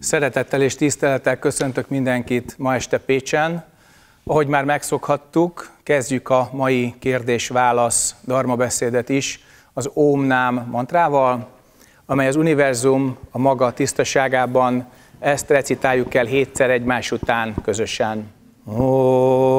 Szeretettel és tisztelettel köszöntök mindenkit ma este Pécsen. Ahogy már megszokhattuk, kezdjük a mai kérdés-válasz beszédet is az om Nám mantrával, amely az univerzum a maga tisztaságában, ezt recitáljuk el hétszer egymás után közösen. Oh.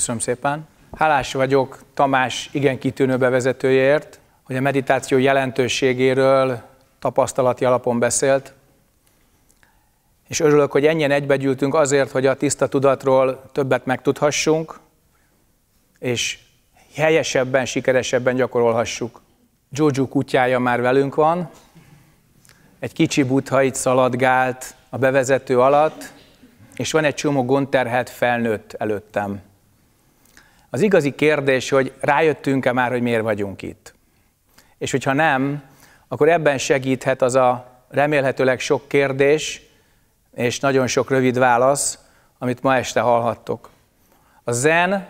Köszönöm szépen. Hálás vagyok Tamás igen kitűnő bevezetőjéért, hogy a meditáció jelentőségéről tapasztalati alapon beszélt, és örülök, hogy ennyien egybegyűltünk azért, hogy a tiszta tudatról többet megtudhassunk, és helyesebben, sikeresebben gyakorolhassuk. Jojo kutyája már velünk van, egy kicsi butha itt szaladgált a bevezető alatt, és van egy csomó gondterhet felnőtt előttem. Az igazi kérdés, hogy rájöttünk-e már, hogy miért vagyunk itt. És hogyha nem, akkor ebben segíthet az a remélhetőleg sok kérdés, és nagyon sok rövid válasz, amit ma este hallhattok. A zen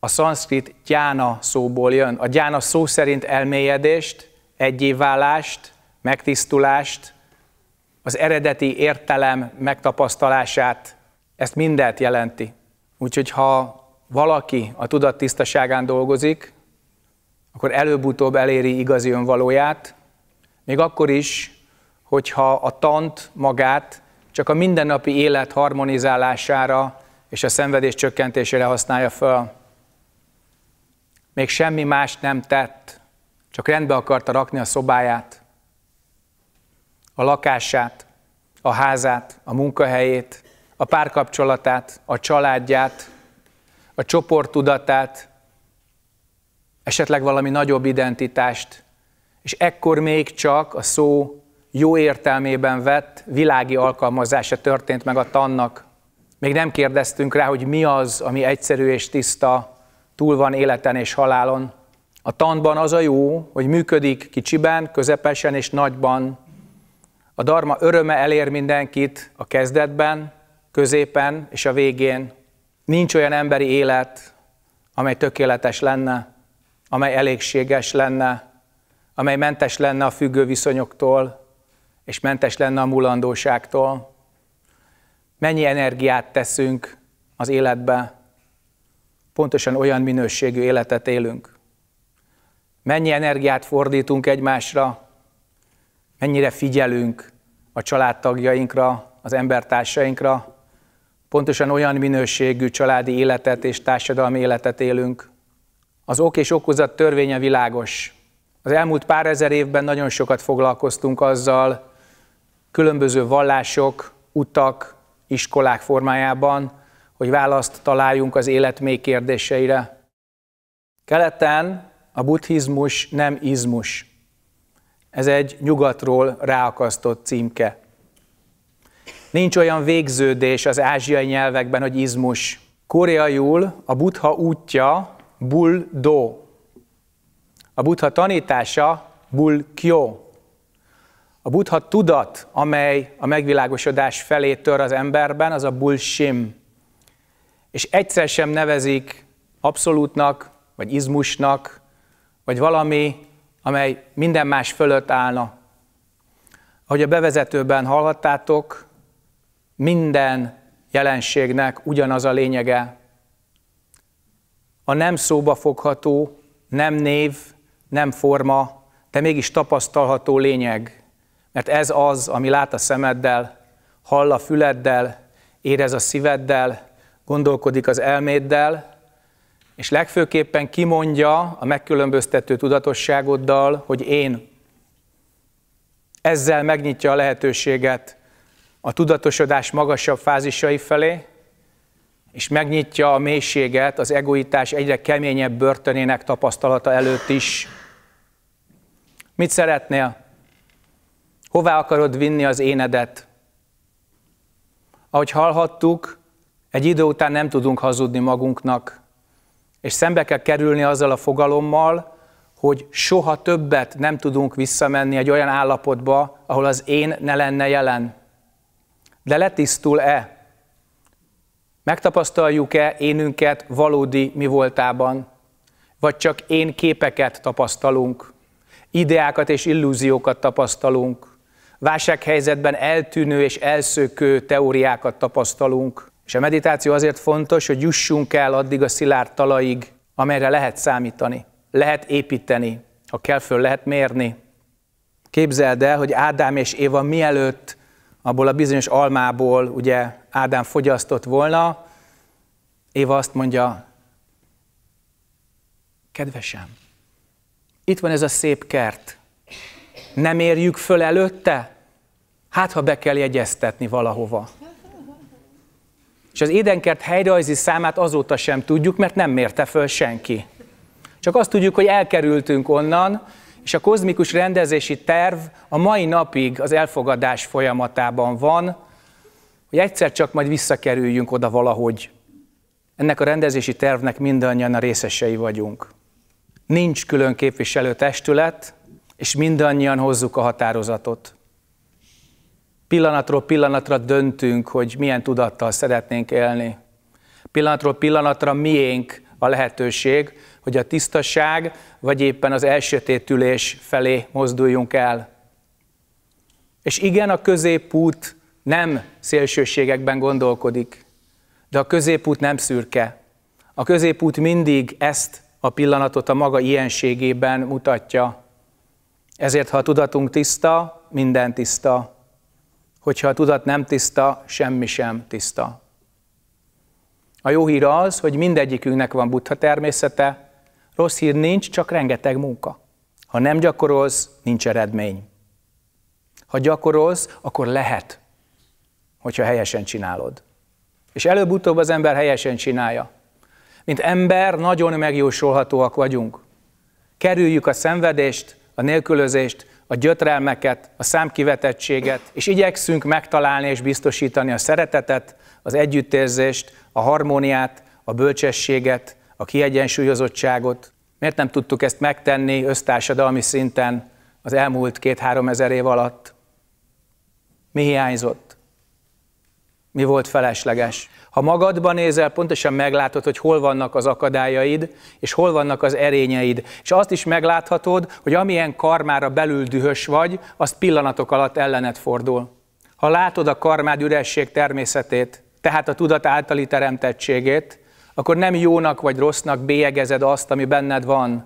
a szanszkrit gyána szóból jön. A gyána szó szerint elmélyedést, egyévválást, megtisztulást, az eredeti értelem megtapasztalását, ezt mindent jelenti. Úgyhogy ha valaki a tudat tisztaságán dolgozik, akkor előbb-utóbb eléri igazi önvalóját, még akkor is, hogyha a tant magát csak a mindennapi élet harmonizálására és a szenvedés csökkentésére használja fel, Még semmi más nem tett, csak rendbe akarta rakni a szobáját, a lakását, a házát, a munkahelyét, a párkapcsolatát, a családját, a csoporttudatát, esetleg valami nagyobb identitást, és ekkor még csak a szó jó értelmében vett világi alkalmazása történt meg a tannak. Még nem kérdeztünk rá, hogy mi az, ami egyszerű és tiszta, túl van életen és halálon. A tanban az a jó, hogy működik kicsiben, közepesen és nagyban. A darma öröme elér mindenkit a kezdetben, középen és a végén. Nincs olyan emberi élet, amely tökéletes lenne, amely elégséges lenne, amely mentes lenne a függő viszonyoktól, és mentes lenne a mulandóságtól. Mennyi energiát teszünk az életbe, pontosan olyan minőségű életet élünk. Mennyi energiát fordítunk egymásra, mennyire figyelünk a családtagjainkra, az embertársainkra, pontosan olyan minőségű családi életet és társadalmi életet élünk. Az ok és okozat törvénye világos. Az elmúlt pár ezer évben nagyon sokat foglalkoztunk azzal, különböző vallások, utak, iskolák formájában, hogy választ találjunk az élet mély kérdéseire. Keleten a buddhizmus nem izmus. Ez egy nyugatról ráakasztott címke. Nincs olyan végződés az ázsiai nyelvekben, hogy izmus. Koreaiul a buddha útja bul-do. A buddha tanítása bul-kyo. A buddha tudat, amely a megvilágosodás felé tör az emberben, az a shim. És egyszer sem nevezik abszolútnak, vagy izmusnak, vagy valami, amely minden más fölött állna. Ahogy a bevezetőben hallhattátok, minden jelenségnek ugyanaz a lényege. A nem szóba fogható, nem név, nem forma, de mégis tapasztalható lényeg, mert ez az, ami lát a szemeddel, hall a füleddel, érez a szíveddel, gondolkodik az elméddel, és legfőképpen kimondja a megkülönböztető tudatosságoddal, hogy én. Ezzel megnyitja a lehetőséget a tudatosodás magasabb fázisai felé, és megnyitja a mélységet az egoitás egyre keményebb börtönének tapasztalata előtt is. Mit szeretnél? Hová akarod vinni az énedet? Ahogy hallhattuk, egy idő után nem tudunk hazudni magunknak, és szembe kell kerülni azzal a fogalommal, hogy soha többet nem tudunk visszamenni egy olyan állapotba, ahol az én ne lenne jelen. De letisztul-e? Megtapasztaljuk-e énünket valódi mi voltában? Vagy csak én képeket tapasztalunk? Ideákat és illúziókat tapasztalunk? Válsághelyzetben eltűnő és elszökő teóriákat tapasztalunk? És a meditáció azért fontos, hogy jussunk el addig a szilárd talaig, amelyre lehet számítani, lehet építeni, ha kell, föl lehet mérni. Képzeld el, hogy Ádám és Éva mielőtt abból a bizonyos almából ugye Ádám fogyasztott volna, Éva azt mondja, kedvesem, itt van ez a szép kert, nem érjük föl előtte? Hát, ha be kell jegyeztetni valahova. És az édenkert helyrajzi számát azóta sem tudjuk, mert nem mérte föl senki. Csak azt tudjuk, hogy elkerültünk onnan, és a kozmikus rendezési terv a mai napig az elfogadás folyamatában van, hogy egyszer csak majd visszakerüljünk oda valahogy. Ennek a rendezési tervnek mindannyian a részesei vagyunk. Nincs külön képviselő testület, és mindannyian hozzuk a határozatot. Pillanatról pillanatra döntünk, hogy milyen tudattal szeretnénk élni. Pillanatról pillanatra miénk a lehetőség, hogy a tisztaság vagy éppen az elsötétülés felé mozduljunk el. És igen, a középút nem szélsőségekben gondolkodik, de a középút nem szürke. A középút mindig ezt a pillanatot a maga ilyenségében mutatja. Ezért, ha a tudatunk tiszta, minden tiszta. Hogyha a tudat nem tiszta, semmi sem tiszta. A jó hír az, hogy mindegyikünknek van buddha természete, Rossz hír nincs, csak rengeteg munka. Ha nem gyakorolsz, nincs eredmény. Ha gyakorolsz, akkor lehet, hogyha helyesen csinálod. És előbb-utóbb az ember helyesen csinálja. Mint ember nagyon megjósolhatóak vagyunk. Kerüljük a szenvedést, a nélkülözést, a gyötrelmeket, a számkivetettséget, és igyekszünk megtalálni és biztosítani a szeretetet, az együttérzést, a harmóniát, a bölcsességet, a kiegyensúlyozottságot, miért nem tudtuk ezt megtenni össztársadalmi szinten az elmúlt két-három ezer év alatt? Mi hiányzott? Mi volt felesleges? Ha magadban nézel, pontosan meglátod, hogy hol vannak az akadályaid, és hol vannak az erényeid. És azt is megláthatod, hogy amilyen karmára belül dühös vagy, az pillanatok alatt ellenet fordul. Ha látod a karmád üresség természetét, tehát a tudat általi teremtettségét, akkor nem jónak vagy rossznak bélyegezed azt, ami benned van,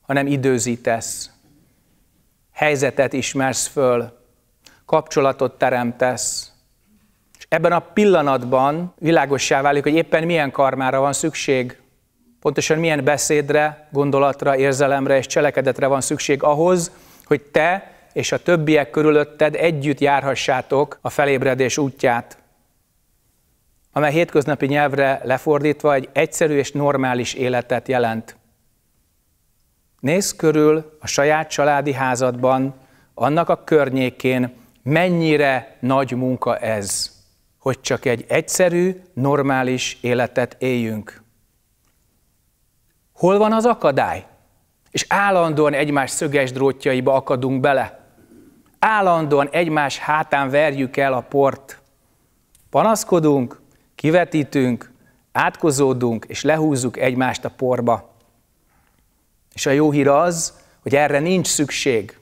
hanem időzítesz. Helyzetet ismersz föl, kapcsolatot teremtesz. És ebben a pillanatban világossá válik, hogy éppen milyen karmára van szükség, pontosan milyen beszédre, gondolatra, érzelemre és cselekedetre van szükség ahhoz, hogy te és a többiek körülötted együtt járhassátok a felébredés útját amely hétköznapi nyelvre lefordítva egy egyszerű és normális életet jelent. Nézz körül a saját családi házadban, annak a környékén, mennyire nagy munka ez, hogy csak egy egyszerű, normális életet éljünk. Hol van az akadály? És állandóan egymás szöges drótjaiba akadunk bele. Állandóan egymás hátán verjük el a port. Panaszkodunk, Kivetítünk, átkozódunk, és lehúzzuk egymást a porba. És a jó hír az, hogy erre nincs szükség.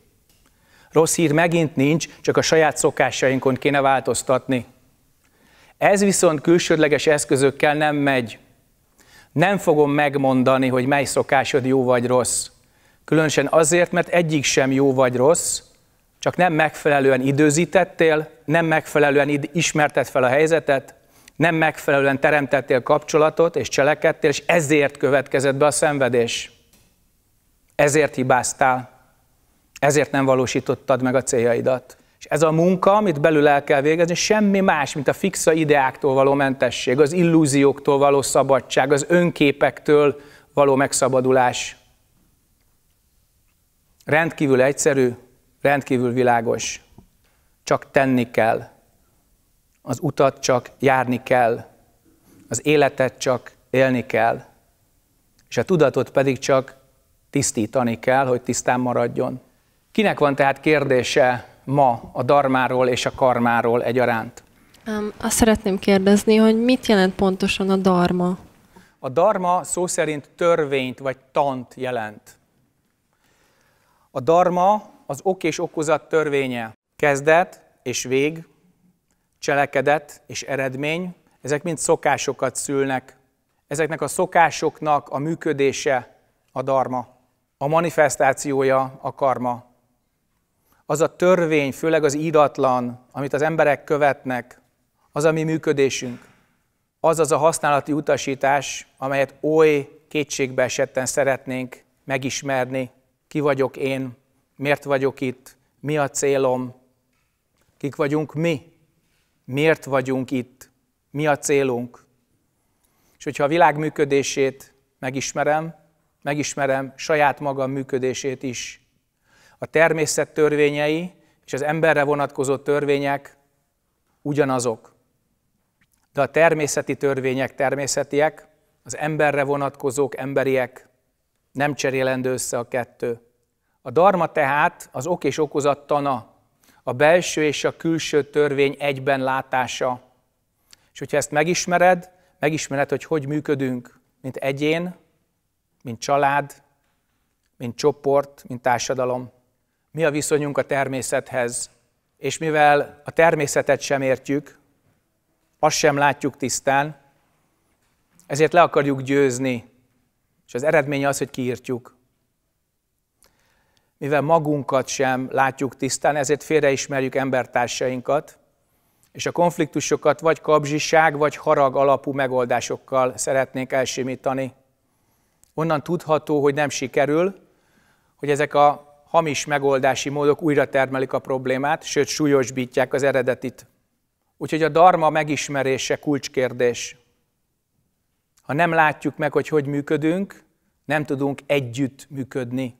Rossz hír megint nincs, csak a saját szokásainkon kéne változtatni. Ez viszont külsődleges eszközökkel nem megy. Nem fogom megmondani, hogy mely szokásod jó vagy rossz. Különösen azért, mert egyik sem jó vagy rossz, csak nem megfelelően időzítettél, nem megfelelően ismerted fel a helyzetet, nem megfelelően teremtettél kapcsolatot, és cselekedtél, és ezért következett be a szenvedés. Ezért hibáztál, ezért nem valósítottad meg a céljaidat. És ez a munka, amit belül el kell végezni, semmi más, mint a fixa ideáktól való mentesség, az illúzióktól való szabadság, az önképektől való megszabadulás. Rendkívül egyszerű, rendkívül világos. Csak tenni kell az utat csak járni kell, az életet csak élni kell, és a tudatot pedig csak tisztítani kell, hogy tisztán maradjon. Kinek van tehát kérdése ma a darmáról és a karmáról egyaránt? Azt szeretném kérdezni, hogy mit jelent pontosan a darma? A darma szó szerint törvényt vagy tant jelent. A darma az ok és okozat törvénye. Kezdet és vég, cselekedet és eredmény, ezek mind szokásokat szülnek. Ezeknek a szokásoknak a működése a dharma, a manifestációja a karma. Az a törvény, főleg az idatlan, amit az emberek követnek, az a mi működésünk. Az az a használati utasítás, amelyet oly kétségbe esetten szeretnénk megismerni. Ki vagyok én, miért vagyok itt, mi a célom, kik vagyunk mi, miért vagyunk itt, mi a célunk. És hogyha a világ működését megismerem, megismerem saját magam működését is. A természet törvényei és az emberre vonatkozó törvények ugyanazok. De a természeti törvények természetiek, az emberre vonatkozók emberiek, nem cserélendő össze a kettő. A darma tehát az ok és okozat tana, a belső és a külső törvény egyben látása. És hogyha ezt megismered, megismered, hogy hogy működünk, mint egyén, mint család, mint csoport, mint társadalom. Mi a viszonyunk a természethez, és mivel a természetet sem értjük, azt sem látjuk tisztán, ezért le akarjuk győzni, és az eredménye az, hogy kiírtjuk mivel magunkat sem látjuk tisztán, ezért félreismerjük embertársainkat, és a konfliktusokat vagy kapzsiság, vagy harag alapú megoldásokkal szeretnénk elsimítani. Onnan tudható, hogy nem sikerül, hogy ezek a hamis megoldási módok újra termelik a problémát, sőt súlyosbítják az eredetit. Úgyhogy a dharma megismerése kulcskérdés. Ha nem látjuk meg, hogy hogy működünk, nem tudunk együtt működni.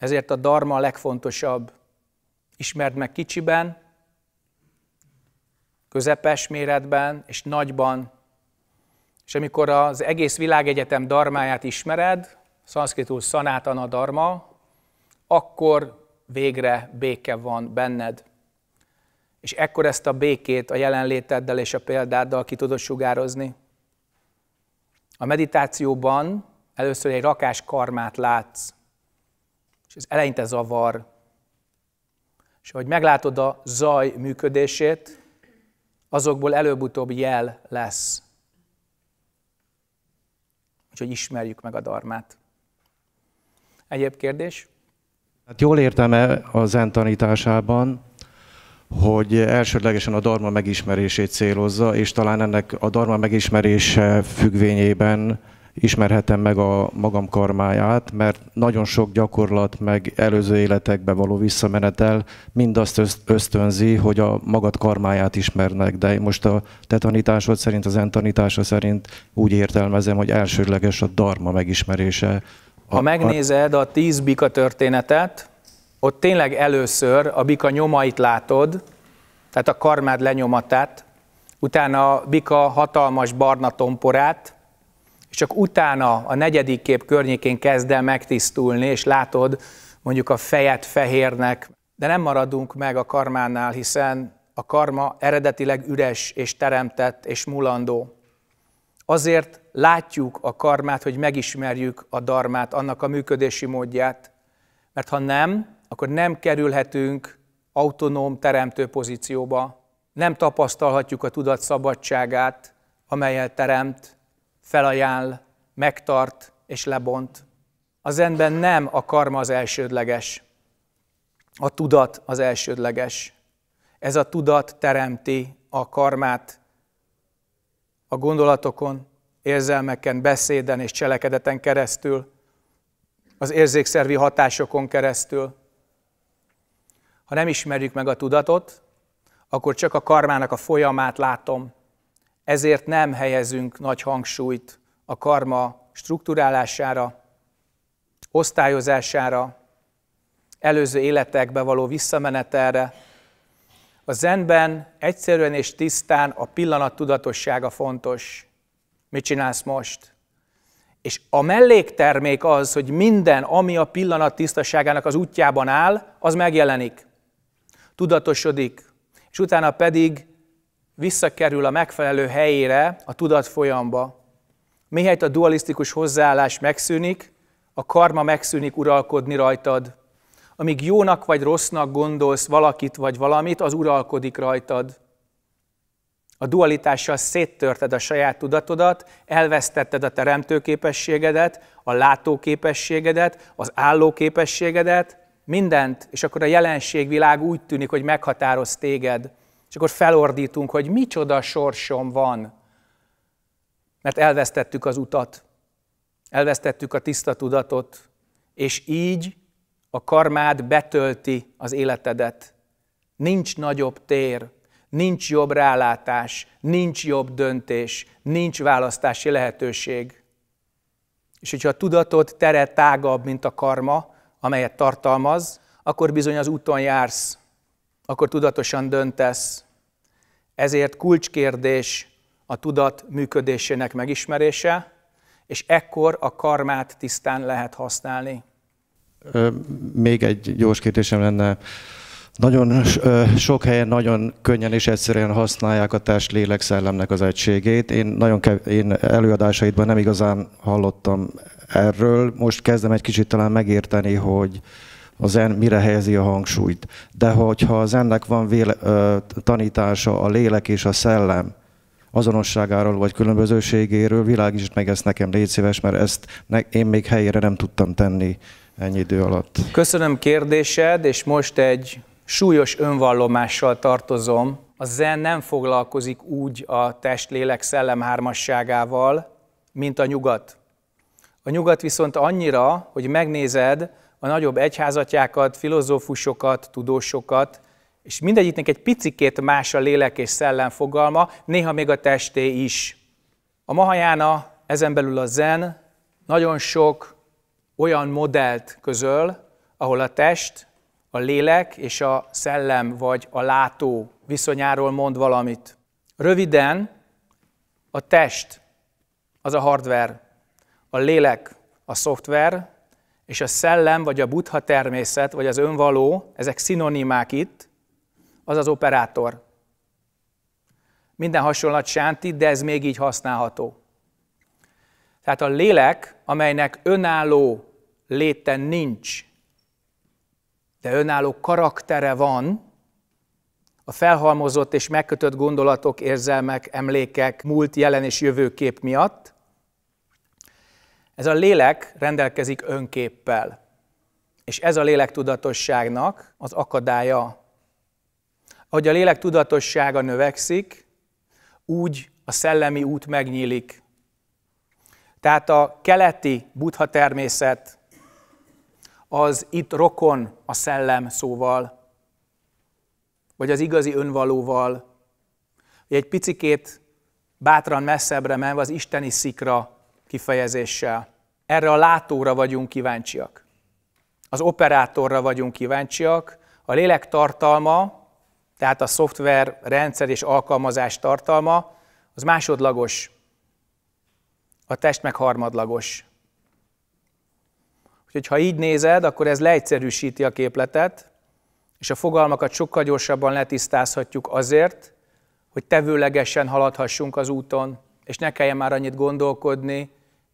Ezért a darma a legfontosabb. Ismerd meg kicsiben, közepes méretben és nagyban. És amikor az egész világegyetem darmáját ismered, szanszkritul szanátana darma, akkor végre béke van benned. És ekkor ezt a békét a jelenléteddel és a példáddal ki tudod sugározni. A meditációban először egy rakás karmát látsz, és ez eleinte zavar. És ahogy meglátod a zaj működését, azokból előbb-utóbb jel lesz. Úgyhogy ismerjük meg a darmát. Egyéb kérdés? Hát jól értem-e a zen tanításában, hogy elsődlegesen a darma megismerését célozza, és talán ennek a darma megismerése függvényében ismerhetem meg a magam karmáját, mert nagyon sok gyakorlat, meg előző életekbe való visszamenetel mindazt ösztönzi, hogy a magad karmáját ismernek. De most a te tanításod szerint, az entanítása szerint úgy értelmezem, hogy elsődleges a dharma megismerése. A, ha megnézed a tíz bika történetet, ott tényleg először a bika nyomait látod, tehát a karmád lenyomatát, utána a bika hatalmas barna tomporát, és csak utána a negyedik kép környékén kezd el megtisztulni, és látod mondjuk a fejet fehérnek, de nem maradunk meg a karmánál, hiszen a karma eredetileg üres és teremtett és mulandó. Azért látjuk a karmát, hogy megismerjük a darmát, annak a működési módját, mert ha nem, akkor nem kerülhetünk autonóm teremtő pozícióba, nem tapasztalhatjuk a tudat szabadságát, amelyel teremt, felajánl, megtart és lebont. A zenben nem a karma az elsődleges, a tudat az elsődleges. Ez a tudat teremti a karmát a gondolatokon, érzelmeken, beszéden és cselekedeten keresztül, az érzékszervi hatásokon keresztül. Ha nem ismerjük meg a tudatot, akkor csak a karmának a folyamát látom ezért nem helyezünk nagy hangsúlyt a karma strukturálására, osztályozására, előző életekbe való visszamenetelre. A zenben egyszerűen és tisztán a pillanat tudatossága fontos. Mit csinálsz most? És a melléktermék az, hogy minden, ami a pillanat tisztaságának az útjában áll, az megjelenik, tudatosodik, és utána pedig visszakerül a megfelelő helyére, a tudat folyamba. Mihelyt a dualisztikus hozzáállás megszűnik, a karma megszűnik uralkodni rajtad. Amíg jónak vagy rossznak gondolsz valakit vagy valamit, az uralkodik rajtad. A dualitással széttörted a saját tudatodat, elvesztetted a teremtőképességedet, a látóképességedet, az állóképességedet, mindent, és akkor a jelenségvilág úgy tűnik, hogy meghatároz téged. És akkor felordítunk, hogy micsoda sorsom van, mert elvesztettük az utat, elvesztettük a tiszta tudatot, és így a karmád betölti az életedet. Nincs nagyobb tér, nincs jobb rálátás, nincs jobb döntés, nincs választási lehetőség. És hogyha a tudatod tere tágabb, mint a karma, amelyet tartalmaz, akkor bizony az úton jársz, akkor tudatosan döntesz. Ezért kulcskérdés a tudat működésének megismerése, és ekkor a karmát tisztán lehet használni. Még egy gyors kérdésem lenne. Nagyon sok helyen nagyon könnyen és egyszerűen használják a test lélek szellemnek az egységét. Én, nagyon kev- én előadásaidban nem igazán hallottam erről. Most kezdem egy kicsit talán megérteni, hogy a zen mire helyezi a hangsúlyt. De hogyha a zennek van véle, ö, tanítása a lélek és a szellem azonosságáról vagy különbözőségéről, világítsd meg ezt nekem, légy szíves, mert ezt ne, én még helyére nem tudtam tenni ennyi idő alatt. Köszönöm kérdésed, és most egy súlyos önvallomással tartozom. A zen nem foglalkozik úgy a test-lélek-szellem hármasságával, mint a nyugat. A nyugat viszont annyira, hogy megnézed, a nagyobb egyházatjákat, filozófusokat, tudósokat, és mindegyiknek egy picikét más a lélek és szellem fogalma, néha még a testé is. A Mahajána, ezen belül a zen, nagyon sok olyan modellt közöl, ahol a test, a lélek és a szellem vagy a látó viszonyáról mond valamit. Röviden, a test az a hardware, a lélek a szoftver, és a szellem, vagy a buddha természet, vagy az önvaló, ezek szinonimák itt, az az operátor. Minden hasonlat sánti, de ez még így használható. Tehát a lélek, amelynek önálló léte nincs, de önálló karaktere van, a felhalmozott és megkötött gondolatok, érzelmek, emlékek, múlt, jelen és jövőkép miatt, ez a lélek rendelkezik önképpel, és ez a lélek tudatosságnak az akadálya. Ahogy a lélek tudatossága növekszik, úgy a szellemi út megnyílik. Tehát a keleti buddha természet az itt rokon a szellem szóval, vagy az igazi önvalóval, vagy egy picikét bátran messzebbre menve az isteni szikra kifejezéssel. Erre a látóra vagyunk kíváncsiak. Az operátorra vagyunk kíváncsiak. A lélek tartalma, tehát a szoftver, rendszer és alkalmazás tartalma, az másodlagos. A test meg harmadlagos. Úgyhogy ha így nézed, akkor ez leegyszerűsíti a képletet, és a fogalmakat sokkal gyorsabban letisztázhatjuk azért, hogy tevőlegesen haladhassunk az úton, és ne kelljen már annyit gondolkodni,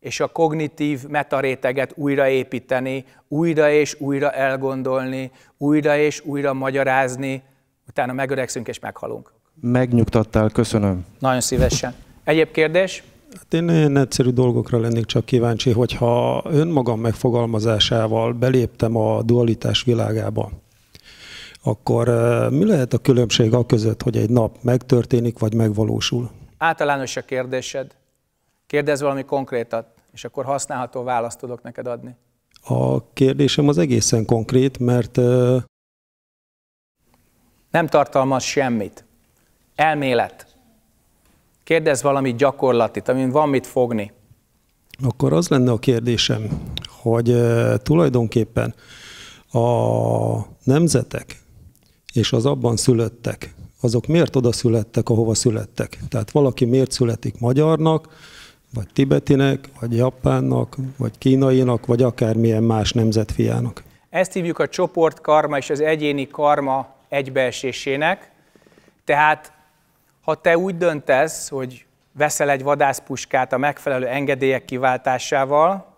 és a kognitív metaréteget újraépíteni, újra és újra elgondolni, újra és újra magyarázni, utána megöregszünk és meghalunk. Megnyugtattál, köszönöm. Nagyon szívesen. Egyéb kérdés? Hát én nagyon egyszerű dolgokra lennék csak kíváncsi, hogyha önmagam megfogalmazásával beléptem a dualitás világába, akkor eh, mi lehet a különbség a között, hogy egy nap megtörténik, vagy megvalósul? Általános a kérdésed. Kérdez valami konkrétat és akkor használható választ tudok neked adni. A kérdésem az egészen konkrét, mert... Nem tartalmaz semmit. Elmélet. Kérdez valami gyakorlatit, amin van mit fogni. Akkor az lenne a kérdésem, hogy tulajdonképpen a nemzetek és az abban születtek, azok miért oda születtek, ahova születtek? Tehát valaki miért születik magyarnak, vagy tibetinek, vagy japánnak, vagy kínainak, vagy akármilyen más nemzet fiának. Ezt hívjuk a csoportkarma és az egyéni karma egybeesésének. Tehát, ha te úgy döntesz, hogy veszel egy vadászpuskát a megfelelő engedélyek kiváltásával,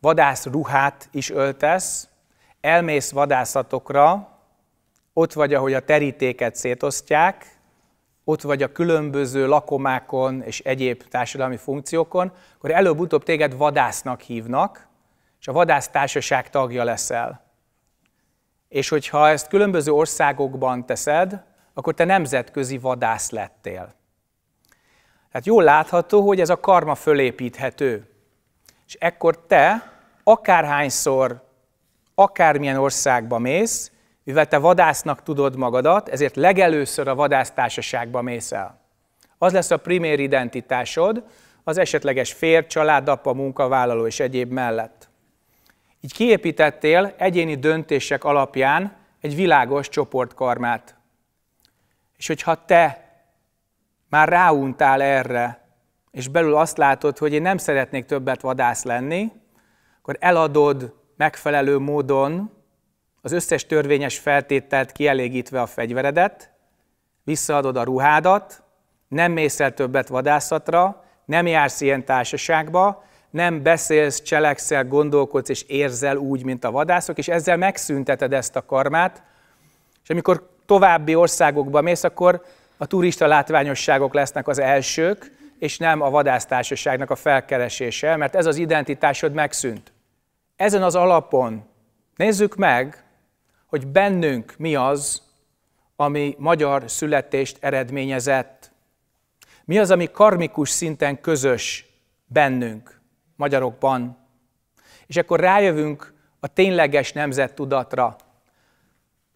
vadászruhát is öltesz, elmész vadászatokra, ott vagy, ahogy a terítéket szétosztják, ott vagy a különböző lakomákon és egyéb társadalmi funkciókon, akkor előbb-utóbb téged vadásznak hívnak, és a vadásztársaság tagja leszel. És hogyha ezt különböző országokban teszed, akkor te nemzetközi vadász lettél. Tehát jól látható, hogy ez a karma fölépíthető. És ekkor te akárhányszor, akármilyen országba mész, mivel te vadásznak tudod magadat, ezért legelőször a vadásztársaságba mész el. Az lesz a primér identitásod, az esetleges fér, család, apa, munkavállaló és egyéb mellett. Így kiépítettél egyéni döntések alapján egy világos csoportkarmát. És hogyha te már ráuntál erre, és belül azt látod, hogy én nem szeretnék többet vadász lenni, akkor eladod megfelelő módon az összes törvényes feltételt kielégítve a fegyveredet, visszaadod a ruhádat, nem mész el többet vadászatra, nem jársz ilyen társaságba, nem beszélsz, cselekszel, gondolkodsz és érzel úgy, mint a vadászok, és ezzel megszünteted ezt a karmát, és amikor további országokba mész, akkor a turista látványosságok lesznek az elsők, és nem a vadásztársaságnak a felkeresése, mert ez az identitásod megszűnt. Ezen az alapon nézzük meg, hogy bennünk mi az, ami magyar születést eredményezett. Mi az, ami karmikus szinten közös bennünk, magyarokban. És akkor rájövünk a tényleges nemzet tudatra,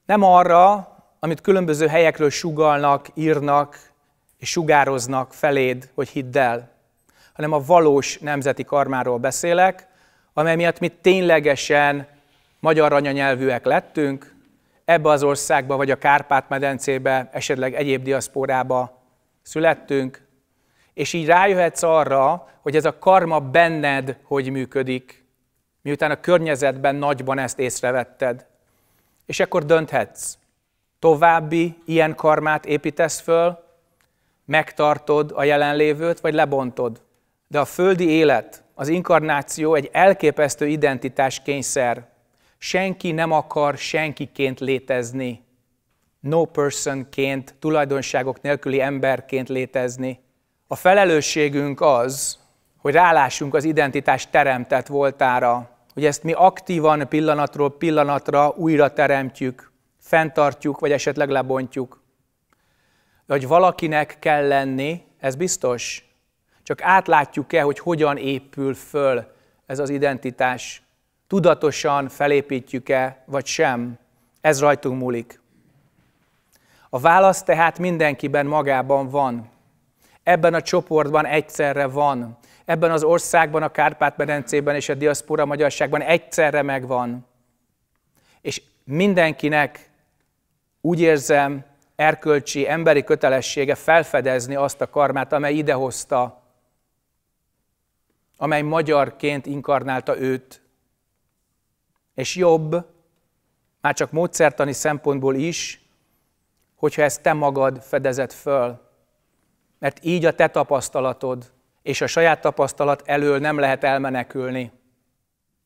Nem arra, amit különböző helyekről sugalnak, írnak és sugároznak feléd, hogy hidd el, hanem a valós nemzeti karmáról beszélek, amely miatt mi ténylegesen magyar anyanyelvűek lettünk, ebbe az országba vagy a Kárpát-medencébe, esetleg egyéb diaszporába születtünk, és így rájöhetsz arra, hogy ez a karma benned hogy működik, miután a környezetben nagyban ezt észrevetted. És akkor dönthetsz. További ilyen karmát építesz föl, megtartod a jelenlévőt, vagy lebontod. De a földi élet, az inkarnáció egy elképesztő kényszer, Senki nem akar senkiként létezni, no personként, tulajdonságok nélküli emberként létezni. A felelősségünk az, hogy rálássunk az identitás teremtett voltára, hogy ezt mi aktívan pillanatról pillanatra újra teremtjük, fenntartjuk, vagy esetleg lebontjuk. De hogy valakinek kell lenni, ez biztos. Csak átlátjuk-e, hogy hogyan épül föl ez az identitás tudatosan felépítjük-e, vagy sem, ez rajtunk múlik. A válasz tehát mindenkiben magában van. Ebben a csoportban egyszerre van. Ebben az országban, a Kárpát-medencében és a diaszpora magyarságban egyszerre megvan. És mindenkinek úgy érzem, erkölcsi, emberi kötelessége felfedezni azt a karmát, amely idehozta, amely magyarként inkarnálta őt, és jobb, már csak módszertani szempontból is, hogyha ezt te magad fedezed föl. Mert így a te tapasztalatod és a saját tapasztalat elől nem lehet elmenekülni.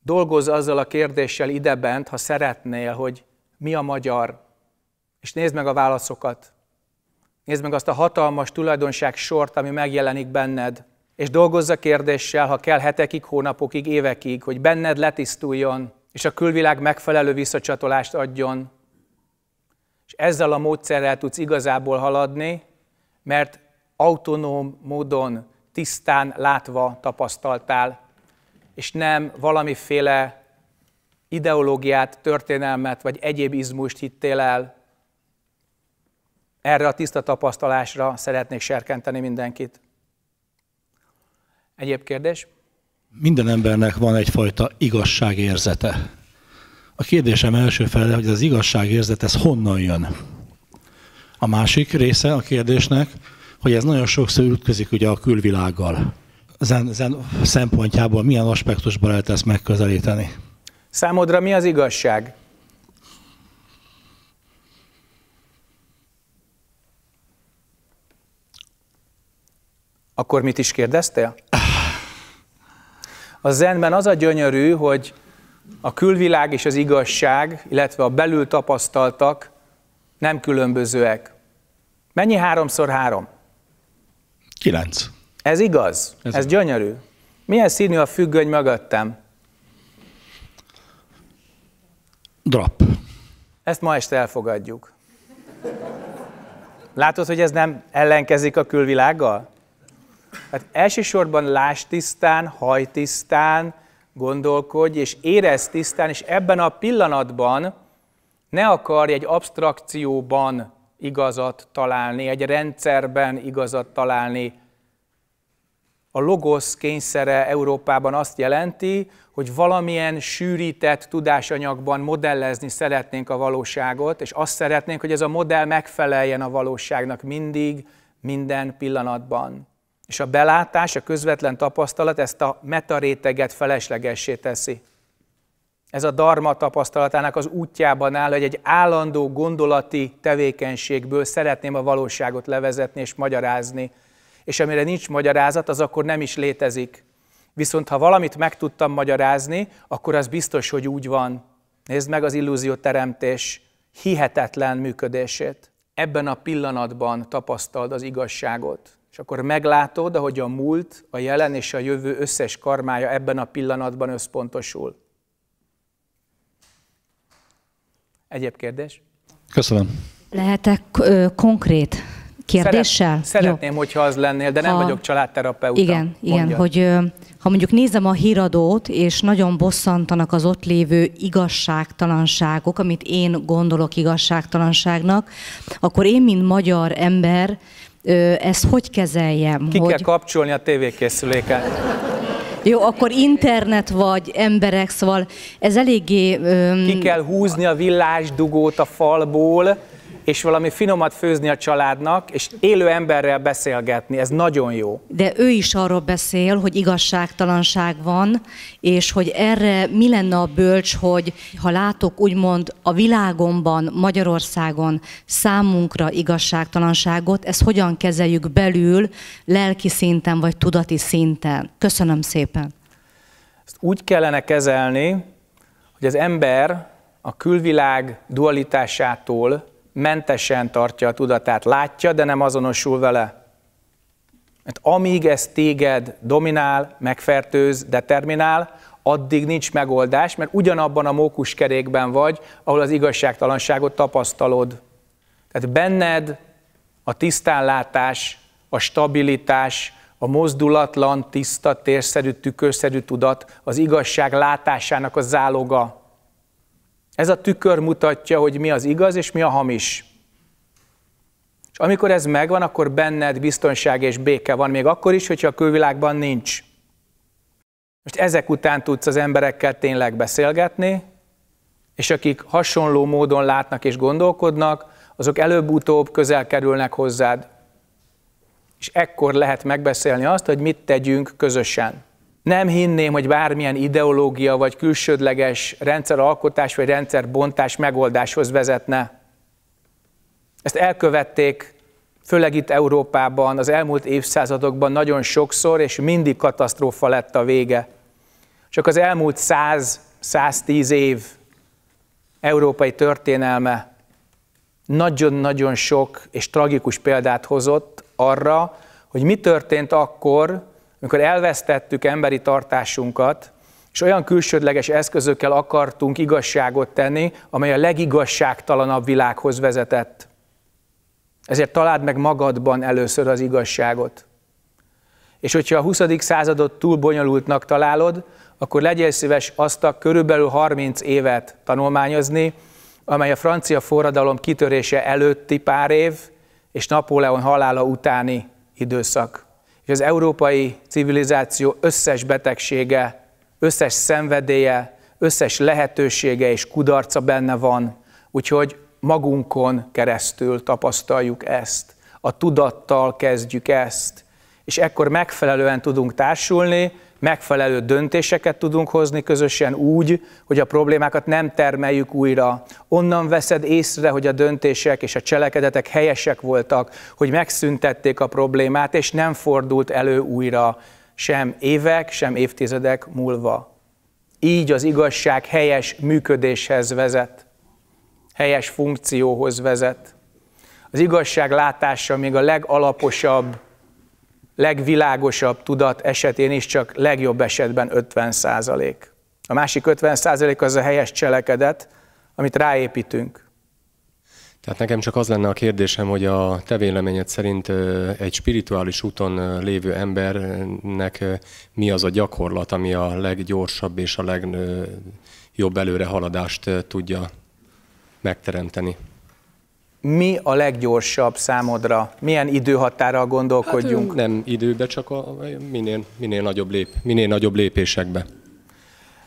Dolgozz azzal a kérdéssel idebent, ha szeretnél, hogy mi a magyar, és nézd meg a válaszokat. Nézd meg azt a hatalmas tulajdonság sort, ami megjelenik benned, és dolgozz a kérdéssel, ha kell hetekig, hónapokig, évekig, hogy benned letisztuljon, és a külvilág megfelelő visszacsatolást adjon. És ezzel a módszerrel tudsz igazából haladni, mert autonóm módon, tisztán látva tapasztaltál, és nem valamiféle ideológiát, történelmet vagy egyéb izmust hittél el. Erre a tiszta tapasztalásra szeretnék serkenteni mindenkit. Egyéb kérdés? Minden embernek van egyfajta igazságérzete. A kérdésem első fele, hogy az igazságérzet, ez honnan jön? A másik része a kérdésnek, hogy ez nagyon sokszor ütközik ugye a külvilággal. Zen, zen szempontjából milyen aspektusban lehet ezt megközelíteni? Számodra mi az igazság? Akkor mit is kérdeztél? A zenben az a gyönyörű, hogy a külvilág és az igazság, illetve a belül tapasztaltak nem különbözőek. Mennyi háromszor három? Kilenc. Ez igaz? Ez, Ez gyönyörű? Milyen színű a függöny mögöttem? Drop. Ezt ma este elfogadjuk. Látod, hogy ez nem ellenkezik a külvilággal? Tehát elsősorban láss tisztán, haj tisztán, gondolkodj, és érez tisztán, és ebben a pillanatban ne akarj egy abstrakcióban igazat találni, egy rendszerben igazat találni. A logosz kényszere Európában azt jelenti, hogy valamilyen sűrített tudásanyagban modellezni szeretnénk a valóságot, és azt szeretnénk, hogy ez a modell megfeleljen a valóságnak mindig, minden pillanatban. És a belátás, a közvetlen tapasztalat ezt a metaréteget feleslegessé teszi. Ez a darma tapasztalatának az útjában áll, hogy egy állandó gondolati tevékenységből szeretném a valóságot levezetni és magyarázni. És amire nincs magyarázat, az akkor nem is létezik. Viszont ha valamit meg tudtam magyarázni, akkor az biztos, hogy úgy van. Nézd meg az illúzió teremtés hihetetlen működését. Ebben a pillanatban tapasztald az igazságot és akkor meglátod, ahogy a múlt, a jelen és a jövő összes karmája ebben a pillanatban összpontosul. Egyéb kérdés? Köszönöm. Lehetek ö, konkrét kérdéssel? Szeret, szeretném, Jó. hogyha az lennél, de nem ha, vagyok családterapeuta. Igen, mondja. igen, hogy ö, ha mondjuk nézem a híradót, és nagyon bosszantanak az ott lévő igazságtalanságok, amit én gondolok igazságtalanságnak, akkor én, mint magyar ember, ezt hogy kezeljem? Ki hogy... kell kapcsolni a tévékészüléket. Jó, akkor internet vagy emberek, szóval ez eléggé... Öm... Ki kell húzni a villásdugót a falból, és valami finomat főzni a családnak, és élő emberrel beszélgetni, ez nagyon jó. De ő is arról beszél, hogy igazságtalanság van, és hogy erre mi lenne a bölcs, hogy ha látok úgymond a világomban, Magyarországon számunkra igazságtalanságot, ezt hogyan kezeljük belül, lelki szinten vagy tudati szinten. Köszönöm szépen. Ezt úgy kellene kezelni, hogy az ember a külvilág dualitásától mentesen tartja a tudatát, látja, de nem azonosul vele. Mert amíg ez téged dominál, megfertőz, determinál, addig nincs megoldás, mert ugyanabban a mókuskerékben vagy, ahol az igazságtalanságot tapasztalod. Tehát benned a tisztánlátás, a stabilitás, a mozdulatlan, tiszta, térszerű, tükörszerű tudat az igazság látásának a záloga. Ez a tükör mutatja, hogy mi az igaz és mi a hamis. És amikor ez megvan, akkor benned biztonság és béke van, még akkor is, hogyha a külvilágban nincs. Most ezek után tudsz az emberekkel tényleg beszélgetni, és akik hasonló módon látnak és gondolkodnak, azok előbb-utóbb közel kerülnek hozzád. És ekkor lehet megbeszélni azt, hogy mit tegyünk közösen nem hinném, hogy bármilyen ideológia vagy külsődleges rendszeralkotás vagy rendszerbontás megoldáshoz vezetne. Ezt elkövették, főleg itt Európában az elmúlt évszázadokban nagyon sokszor, és mindig katasztrófa lett a vége. Csak az elmúlt 100-110 év európai történelme nagyon-nagyon sok és tragikus példát hozott arra, hogy mi történt akkor, amikor elvesztettük emberi tartásunkat, és olyan külsődleges eszközökkel akartunk igazságot tenni, amely a legigazságtalanabb világhoz vezetett. Ezért találd meg magadban először az igazságot. És hogyha a 20. századot túl bonyolultnak találod, akkor legyél szíves azt a körülbelül 30 évet tanulmányozni, amely a francia forradalom kitörése előtti pár év és Napóleon halála utáni időszak és az európai civilizáció összes betegsége, összes szenvedélye, összes lehetősége és kudarca benne van, úgyhogy magunkon keresztül tapasztaljuk ezt, a tudattal kezdjük ezt, és ekkor megfelelően tudunk társulni, megfelelő döntéseket tudunk hozni közösen úgy, hogy a problémákat nem termeljük újra. Onnan veszed észre, hogy a döntések és a cselekedetek helyesek voltak, hogy megszüntették a problémát, és nem fordult elő újra sem évek, sem évtizedek múlva. Így az igazság helyes működéshez vezet, helyes funkcióhoz vezet. Az igazság látása még a legalaposabb legvilágosabb tudat esetén is csak legjobb esetben 50 százalék. A másik 50 százalék az a helyes cselekedet, amit ráépítünk. Tehát nekem csak az lenne a kérdésem, hogy a te véleményed szerint egy spirituális úton lévő embernek mi az a gyakorlat, ami a leggyorsabb és a legjobb előrehaladást tudja megteremteni? mi a leggyorsabb számodra? Milyen időhatárral gondolkodjunk? Hát, nem időbe, csak a, minél, minél, nagyobb lép, minél nagyobb lépésekbe.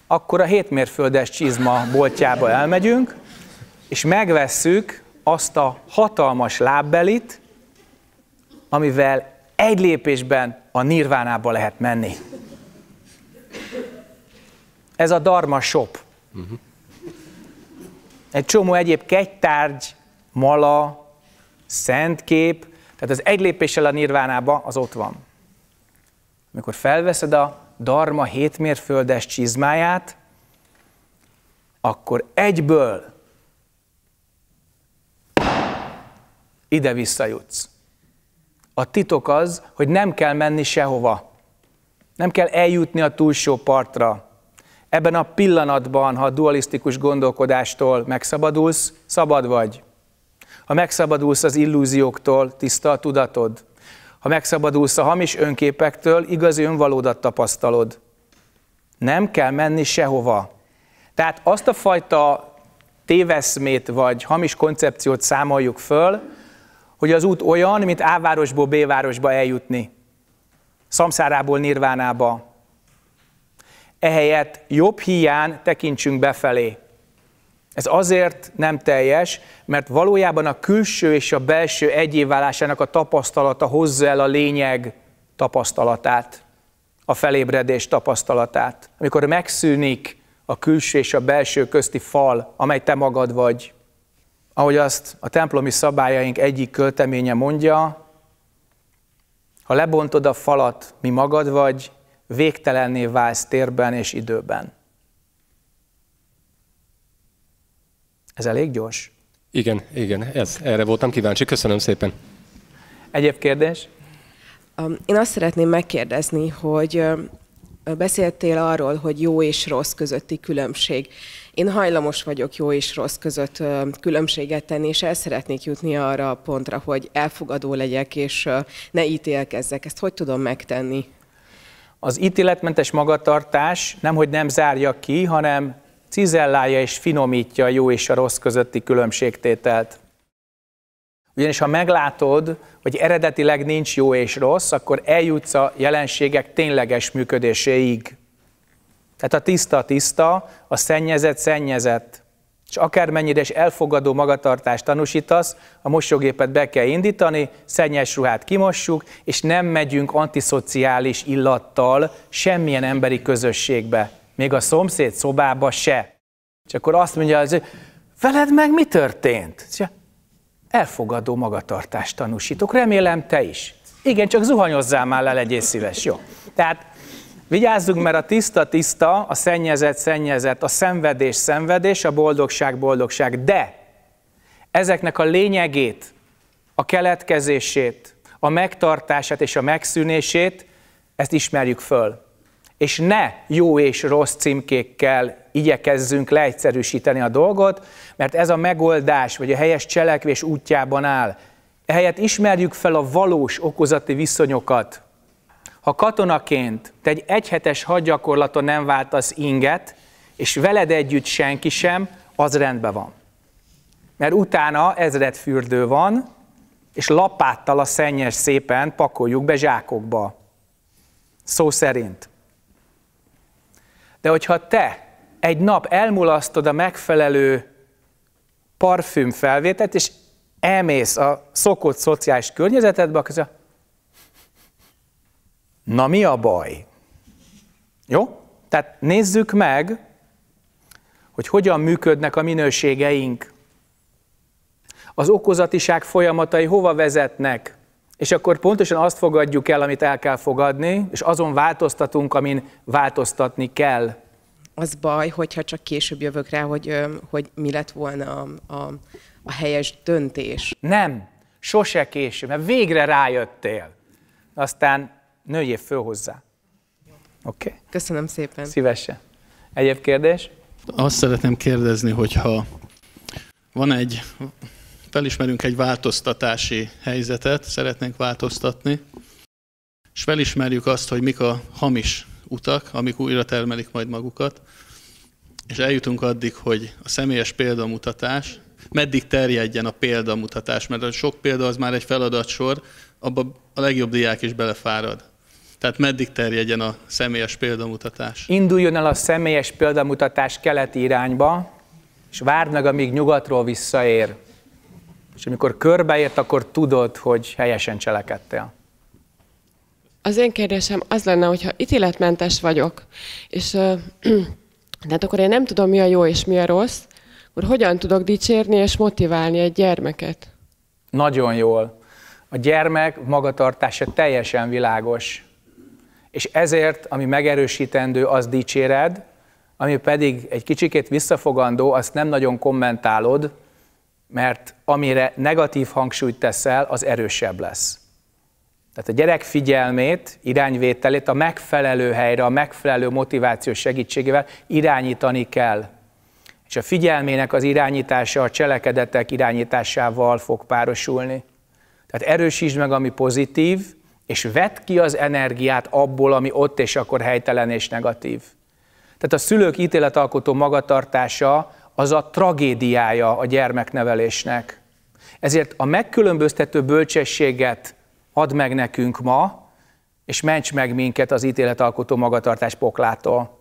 Akkor a hétmérföldes csizma boltjába elmegyünk, és megvesszük azt a hatalmas lábbelit, amivel egy lépésben a nirvánába lehet menni. Ez a Dharma Shop. Uh-huh. Egy csomó egyéb kegytárgy, mala, szent kép, tehát az egy lépéssel a nirvánába az ott van. Amikor felveszed a darma hétmérföldes csizmáját, akkor egyből ide visszajutsz. A titok az, hogy nem kell menni sehova. Nem kell eljutni a túlsó partra. Ebben a pillanatban, ha a dualisztikus gondolkodástól megszabadulsz, szabad vagy ha megszabadulsz az illúzióktól, tiszta a tudatod. Ha megszabadulsz a hamis önképektől, igazi önvalódat tapasztalod. Nem kell menni sehova. Tehát azt a fajta téveszmét vagy hamis koncepciót számoljuk föl, hogy az út olyan, mint A városból B városba eljutni. Szamszárából Nirvánába. Ehelyett jobb hiány tekintsünk befelé. Ez azért nem teljes, mert valójában a külső és a belső egyévválásának a tapasztalata hozza el a lényeg tapasztalatát, a felébredés tapasztalatát. Amikor megszűnik a külső és a belső közti fal, amely te magad vagy, ahogy azt a templomi szabályaink egyik költeménye mondja, ha lebontod a falat, mi magad vagy, végtelenné válsz térben és időben. Ez elég gyors? Igen, igen, ez, erre voltam kíváncsi. Köszönöm szépen. Egyéb kérdés? Én azt szeretném megkérdezni, hogy beszéltél arról, hogy jó és rossz közötti különbség. Én hajlamos vagyok jó és rossz között különbséget tenni, és el szeretnék jutni arra a pontra, hogy elfogadó legyek, és ne ítélkezzek. Ezt hogy tudom megtenni? Az ítéletmentes magatartás nemhogy nem zárja ki, hanem cizellálja és finomítja a jó és a rossz közötti különbségtételt. Ugyanis ha meglátod, hogy eredetileg nincs jó és rossz, akkor eljutsz a jelenségek tényleges működéséig. Tehát a tiszta tiszta, a szennyezett szennyezett. És akármennyire is elfogadó magatartást tanúsítasz, a mosógépet be kell indítani, szennyes ruhát kimossuk, és nem megyünk antiszociális illattal semmilyen emberi közösségbe még a szomszéd szobába se. És akkor azt mondja, hogy veled meg mi történt? Elfogadó magatartást tanúsítok, remélem te is. Igen, csak zuhanyozzál már le, legyél szíves, jó. Tehát vigyázzunk, mert a tiszta-tiszta, a szennyezet-szennyezet, a szenvedés-szenvedés, a boldogság-boldogság, de ezeknek a lényegét, a keletkezését, a megtartását és a megszűnését, ezt ismerjük föl és ne jó és rossz címkékkel igyekezzünk leegyszerűsíteni a dolgot, mert ez a megoldás vagy a helyes cselekvés útjában áll. Ehelyett ismerjük fel a valós okozati viszonyokat. Ha katonaként te egy egyhetes hadgyakorlaton nem váltasz inget, és veled együtt senki sem, az rendben van. Mert utána fürdő van, és lapáttal a szennyes szépen pakoljuk be zsákokba. Szó szerint. De hogyha te egy nap elmulasztod a megfelelő parfüm felvételt, és elmész a szokott szociális környezetedbe, akkor a... na mi a baj? Jó? Tehát nézzük meg, hogy hogyan működnek a minőségeink. Az okozatiság folyamatai hova vezetnek? És akkor pontosan azt fogadjuk el, amit el kell fogadni, és azon változtatunk, amin változtatni kell. Az baj, hogyha csak később jövök rá, hogy, hogy mi lett volna a, a, a helyes döntés. Nem, sose késő, mert végre rájöttél. Aztán nőjél föl hozzá. Oké. Okay. Köszönöm szépen. Szívesen. Egyéb kérdés? Azt szeretném kérdezni, hogyha van egy felismerünk egy változtatási helyzetet, szeretnénk változtatni, és felismerjük azt, hogy mik a hamis utak, amik újra termelik majd magukat, és eljutunk addig, hogy a személyes példamutatás, meddig terjedjen a példamutatás, mert a sok példa az már egy feladatsor, abba a legjobb diák is belefárad. Tehát meddig terjedjen a személyes példamutatás? Induljon el a személyes példamutatás keleti irányba, és várd meg, amíg nyugatról visszaér. És amikor körbeért, akkor tudod, hogy helyesen cselekedtél. Az én kérdésem az lenne, hogyha ítéletmentes vagyok, és uh, tehát akkor én nem tudom, mi a jó és mi a rossz, akkor hogyan tudok dicsérni és motiválni egy gyermeket? Nagyon jól. A gyermek magatartása teljesen világos. És ezért, ami megerősítendő, az dicséred, ami pedig egy kicsikét visszafogandó, azt nem nagyon kommentálod, mert amire negatív hangsúlyt teszel, az erősebb lesz. Tehát a gyerek figyelmét, irányvételét a megfelelő helyre, a megfelelő motiváció segítségével irányítani kell. És a figyelmének az irányítása a cselekedetek irányításával fog párosulni. Tehát erősítsd meg, ami pozitív, és vedd ki az energiát abból, ami ott és akkor helytelen és negatív. Tehát a szülők ítéletalkotó magatartása az a tragédiája a gyermeknevelésnek. Ezért a megkülönböztető bölcsességet add meg nekünk ma, és ments meg minket az ítéletalkotó magatartás poklától.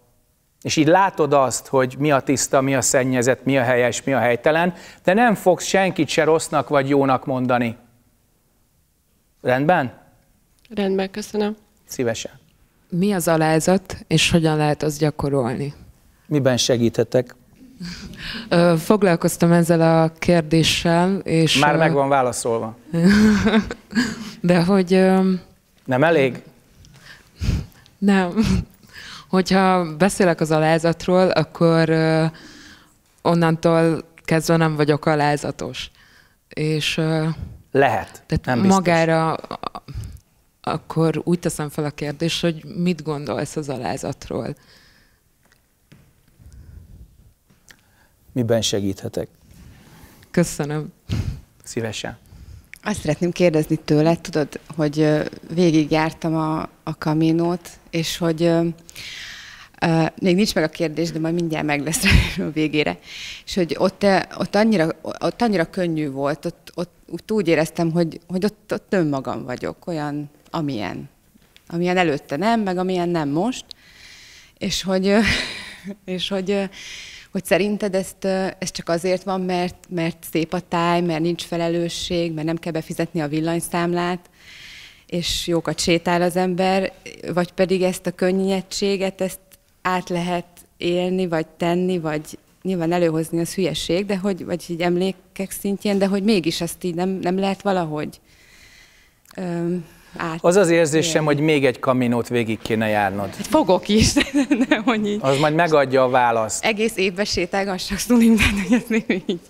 És így látod azt, hogy mi a tiszta, mi a szennyezett, mi a helyes, mi a helytelen, de nem fogsz senkit se rossznak vagy jónak mondani. Rendben? Rendben, köszönöm. Szívesen. Mi az alázat, és hogyan lehet azt gyakorolni? Miben segíthetek? Foglalkoztam ezzel a kérdéssel, és... Már meg van válaszolva. De hogy... Nem elég? Nem. Hogyha beszélek az alázatról, akkor onnantól kezdve nem vagyok alázatos. És... Lehet, tehát nem biztos. Magára akkor úgy teszem fel a kérdést, hogy mit gondolsz az alázatról. miben segíthetek? Köszönöm. Szívesen. Azt szeretném kérdezni tőled, tudod, hogy végigjártam a, a kaminót, és hogy uh, még nincs meg a kérdés, de majd mindjárt meg lesz a végére. És hogy ott, ott, annyira, ott annyira könnyű volt, ott, ott úgy éreztem, hogy, hogy ott, ott önmagam vagyok, olyan, amilyen. Amilyen előtte nem, meg amilyen nem most. És hogy, és hogy hogy szerinted ezt, ez csak azért van, mert, mert szép a táj, mert nincs felelősség, mert nem kell befizetni a villanyszámlát, és jókat sétál az ember, vagy pedig ezt a könnyedséget, ezt át lehet élni, vagy tenni, vagy nyilván előhozni az hülyeség, de hogy, vagy így emlékek szintjén, de hogy mégis azt így nem, nem lehet valahogy. Öm, át. Az az érzésem, hogy még egy kaminót végig kéne járnod. Hát fogok is, de hogy így. Az majd megadja a választ. Egész évben sétálgassak szulimben, hogy ez nem így.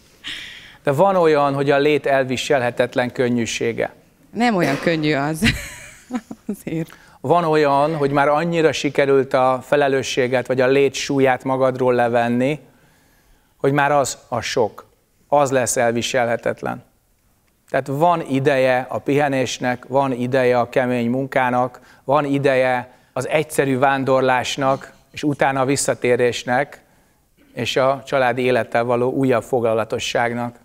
De van olyan, hogy a lét elviselhetetlen könnyűsége. Nem olyan könnyű az. Azért. Van olyan, hogy már annyira sikerült a felelősséget, vagy a lét súlyát magadról levenni, hogy már az a sok, az lesz elviselhetetlen. Tehát van ideje a pihenésnek, van ideje a kemény munkának, van ideje az egyszerű vándorlásnak, és utána a visszatérésnek, és a családi élettel való újabb foglalatosságnak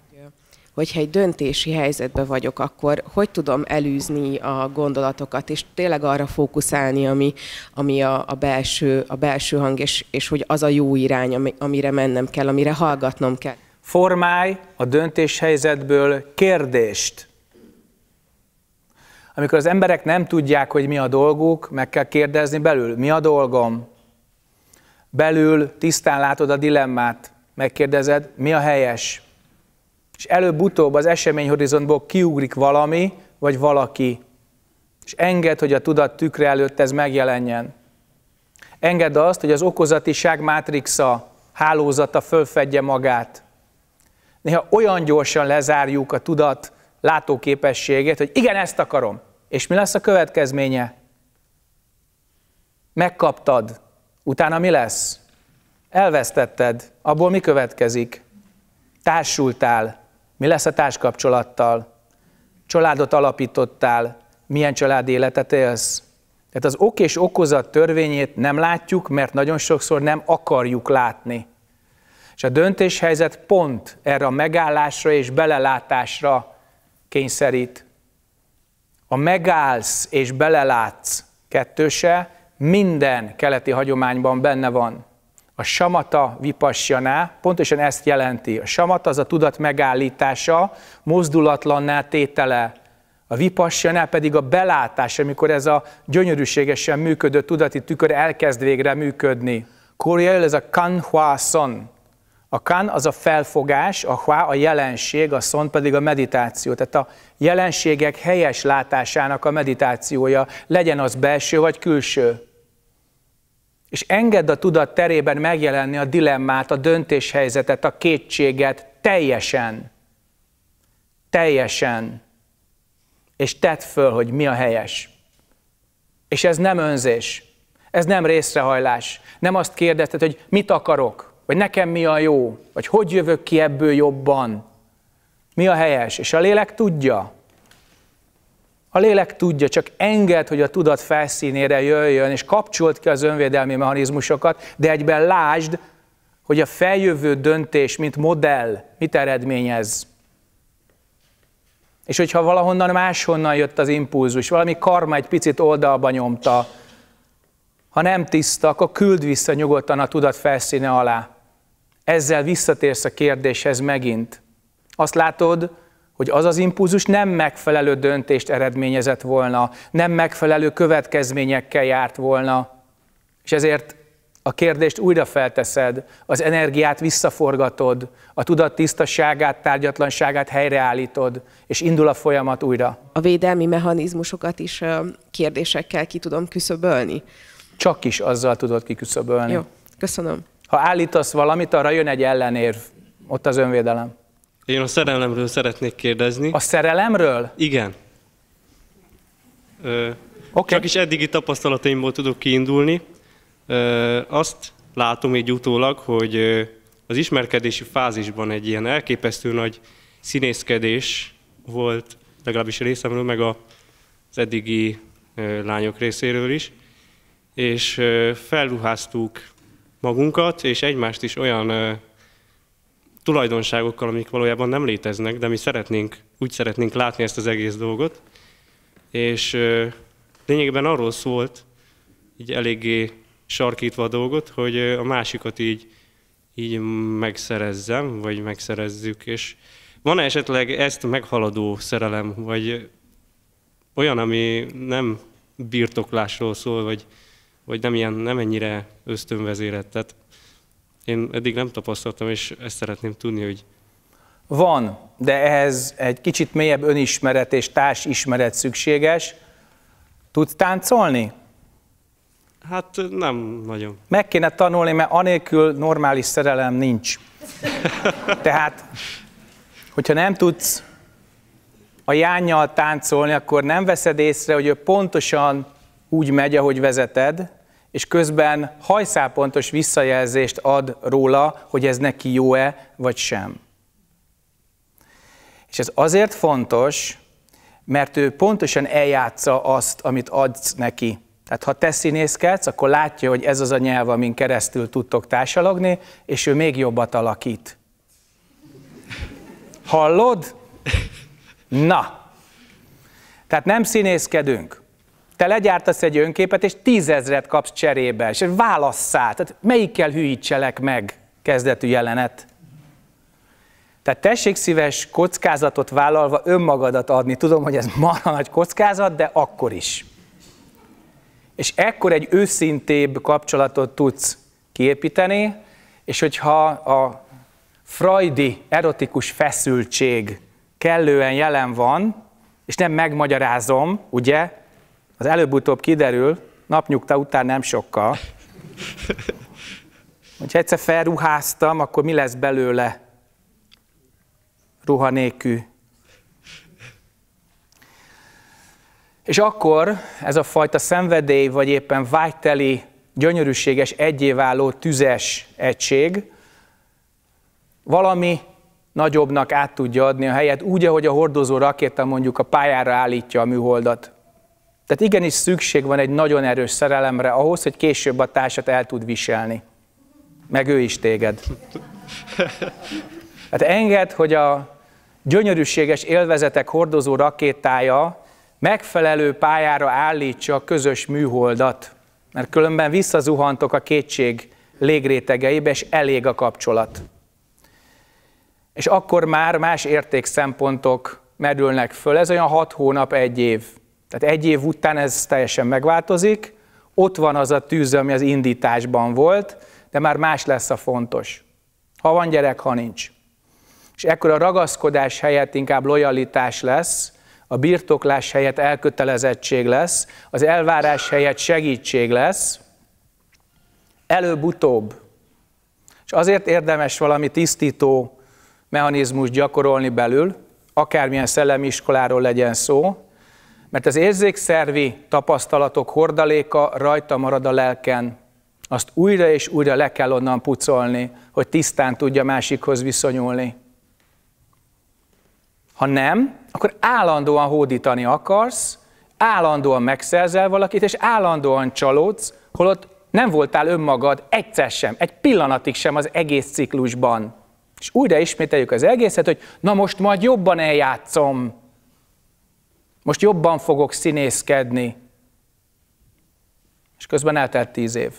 hogyha egy döntési helyzetben vagyok, akkor hogy tudom elűzni a gondolatokat, és tényleg arra fókuszálni, ami, ami a, a, belső, a belső hang, és, és hogy az a jó irány, amire mennem kell, amire hallgatnom kell. Formálj a döntéshelyzetből kérdést. Amikor az emberek nem tudják, hogy mi a dolguk, meg kell kérdezni belül, mi a dolgom. Belül tisztán látod a dilemmát, megkérdezed, mi a helyes. És előbb-utóbb az eseményhorizontból kiugrik valami, vagy valaki. És enged, hogy a tudat tükre előtt ez megjelenjen. Engedd azt, hogy az okozatiság mátrixa, hálózata fölfedje magát néha olyan gyorsan lezárjuk a tudat látóképességét, hogy igen, ezt akarom. És mi lesz a következménye? Megkaptad. Utána mi lesz? Elvesztetted. Abból mi következik? Társultál. Mi lesz a társkapcsolattal? Családot alapítottál. Milyen családi életet élsz? Tehát az ok és okozat törvényét nem látjuk, mert nagyon sokszor nem akarjuk látni. És a döntéshelyzet pont erre a megállásra és belelátásra kényszerít. A megállsz és belelátsz kettőse minden keleti hagyományban benne van. A samata vipassjaná pontosan ezt jelenti. A samata az a tudat megállítása, mozdulatlanná tétele. A vipassjaná pedig a belátás, amikor ez a gyönyörűségesen működő tudati tükör elkezd végre működni. Koreaiul ez a kanhua son, a kan az a felfogás, a hua a jelenség, a szon pedig a meditáció. Tehát a jelenségek helyes látásának a meditációja, legyen az belső vagy külső. És engedd a tudat terében megjelenni a dilemmát, a döntéshelyzetet, a kétséget teljesen. Teljesen. És tedd föl, hogy mi a helyes. És ez nem önzés. Ez nem részrehajlás. Nem azt kérdezted, hogy mit akarok vagy nekem mi a jó, vagy hogy jövök ki ebből jobban, mi a helyes, és a lélek tudja. A lélek tudja, csak enged, hogy a tudat felszínére jöjjön, és kapcsolt ki az önvédelmi mechanizmusokat, de egyben lásd, hogy a feljövő döntés, mint modell, mit eredményez. És hogyha valahonnan máshonnan jött az impulzus, valami karma egy picit oldalba nyomta, ha nem tiszta, akkor küld vissza nyugodtan a tudat felszíne alá ezzel visszatérsz a kérdéshez megint. Azt látod, hogy az az impulzus nem megfelelő döntést eredményezett volna, nem megfelelő következményekkel járt volna, és ezért a kérdést újra felteszed, az energiát visszaforgatod, a tudat tisztaságát, tárgyatlanságát helyreállítod, és indul a folyamat újra. A védelmi mechanizmusokat is kérdésekkel ki tudom küszöbölni. Csak is azzal tudod kiküszöbölni. Jó, köszönöm. Ha állítasz valamit, arra jön egy ellenérv. Ott az önvédelem. Én a szerelemről szeretnék kérdezni. A szerelemről? Igen. Ö, okay. Csak is eddigi tapasztalataimból tudok kiindulni. Ö, azt látom így utólag, hogy az ismerkedési fázisban egy ilyen elképesztő nagy színészkedés volt, legalábbis részemről, meg az eddigi lányok részéről is, és felruháztuk magunkat és egymást is olyan tulajdonságokkal, amik valójában nem léteznek, de mi szeretnénk, úgy szeretnénk látni ezt az egész dolgot. És lényegében arról szólt, így eléggé sarkítva a dolgot, hogy a másikat így, így megszerezzem, vagy megszerezzük, és van -e esetleg ezt meghaladó szerelem, vagy olyan, ami nem birtoklásról szól, vagy vagy nem, ilyen, nem ennyire ösztönvezéret. Tehát én eddig nem tapasztaltam, és ezt szeretném tudni, hogy... Van, de ehhez egy kicsit mélyebb önismeret és társismeret szükséges. Tudsz táncolni? Hát nem nagyon. Meg kéne tanulni, mert anélkül normális szerelem nincs. Tehát, hogyha nem tudsz a jányjal táncolni, akkor nem veszed észre, hogy ő pontosan úgy megy, ahogy vezeted, és közben hajszálpontos visszajelzést ad róla, hogy ez neki jó-e vagy sem. És ez azért fontos, mert ő pontosan eljátsza azt, amit adsz neki. Tehát ha te színészkedsz, akkor látja, hogy ez az a nyelv, amin keresztül tudtok társalogni, és ő még jobbat alakít. Hallod? Na. Tehát nem színészkedünk. Te legyártasz egy önképet, és tízezret kapsz cserébe, és válasszál, tehát melyikkel hűítselek meg kezdetű jelenet. Tehát tessék szíves kockázatot vállalva önmagadat adni. Tudom, hogy ez marha nagy kockázat, de akkor is. És ekkor egy őszintébb kapcsolatot tudsz kiépíteni, és hogyha a freudi erotikus feszültség kellően jelen van, és nem megmagyarázom, ugye, az előbb-utóbb kiderül, napnyugta után nem sokkal, hogyha egyszer felruháztam, akkor mi lesz belőle ruha És akkor ez a fajta szenvedély, vagy éppen vágyteli, gyönyörűséges, egyéváló, tüzes egység valami nagyobbnak át tudja adni a helyet, úgy, ahogy a hordozó rakéta mondjuk a pályára állítja a műholdat. Tehát igenis szükség van egy nagyon erős szerelemre ahhoz, hogy később a társat el tud viselni. Meg ő is téged. Hát enged, hogy a gyönyörűséges élvezetek hordozó rakétája megfelelő pályára állítsa a közös műholdat, mert különben visszazuhantok a kétség légrétegeibe, és elég a kapcsolat. És akkor már más értékszempontok merülnek föl. Ez olyan hat hónap, egy év. Tehát egy év után ez teljesen megváltozik, ott van az a tűz, ami az indításban volt, de már más lesz a fontos. Ha van gyerek, ha nincs. És ekkor a ragaszkodás helyett inkább lojalitás lesz, a birtoklás helyett elkötelezettség lesz, az elvárás helyett segítség lesz, előbb-utóbb. És azért érdemes valami tisztító mechanizmus gyakorolni belül, akármilyen szellemiskoláról legyen szó, mert az érzékszervi tapasztalatok hordaléka rajta marad a lelken. Azt újra és újra le kell onnan pucolni, hogy tisztán tudja másikhoz viszonyulni. Ha nem, akkor állandóan hódítani akarsz, állandóan megszerzel valakit, és állandóan csalódsz, holott nem voltál önmagad egyszer sem, egy pillanatig sem az egész ciklusban. És újra ismételjük az egészet, hogy na most majd jobban eljátszom, most jobban fogok színészkedni. És közben eltelt tíz év.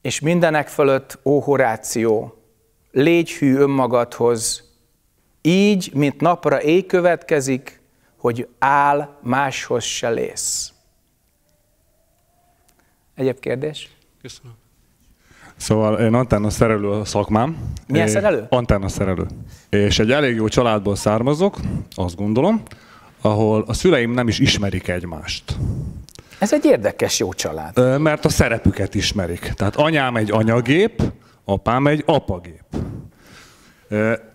És mindenek fölött, óhoráció, légy hű önmagadhoz, így, mint napra éj következik, hogy áll, máshoz se lész. Egyéb kérdés? Köszönöm. Szóval én antenna szerelő a szakmám. Milyen szerelő? Antenna szerelő. És egy elég jó családból származok, azt gondolom ahol a szüleim nem is ismerik egymást. Ez egy érdekes jó család. Mert a szerepüket ismerik. Tehát anyám egy anyagép, apám egy apagép.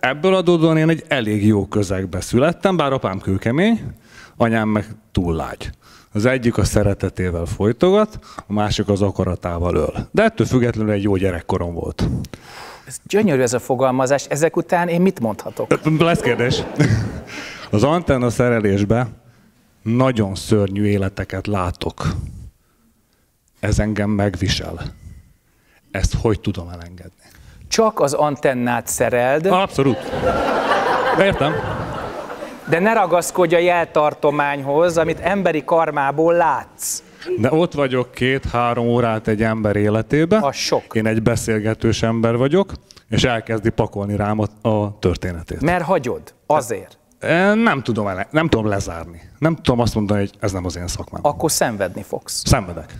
Ebből adódóan én egy elég jó közegbe születtem, bár apám kőkemény, anyám meg túl lágy. Az egyik a szeretetével folytogat, a másik az akaratával öl. De ettől függetlenül egy jó gyerekkorom volt. Ez gyönyörű ez a fogalmazás. Ezek után én mit mondhatok? Lesz kérdés. Az antenna szerelésbe nagyon szörnyű életeket látok. Ez engem megvisel. Ezt hogy tudom elengedni? Csak az antennát szereld. Abszolút. Értem. De ne ragaszkodj a jeltartományhoz, amit emberi karmából látsz. De ott vagyok két-három órát egy ember életébe. A sok. Én egy beszélgetős ember vagyok, és elkezdi pakolni rám a, a történetét. Mert hagyod, azért. Nem tudom, ele, nem tudom lezárni. Nem tudom azt mondani, hogy ez nem az én szakmám. Akkor szenvedni fogsz. Szenvedek.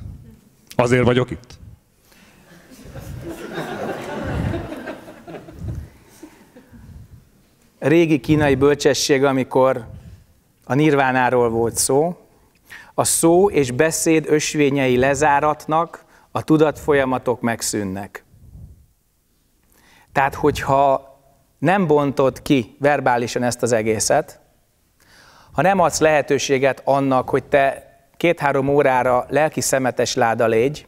Azért vagyok itt. Régi kínai bölcsesség, amikor a nirvánáról volt szó, a szó és beszéd ösvényei lezáratnak, a tudatfolyamatok megszűnnek. Tehát, hogyha nem bontod ki verbálisan ezt az egészet, ha nem adsz lehetőséget annak, hogy te két-három órára lelki szemetes láda légy,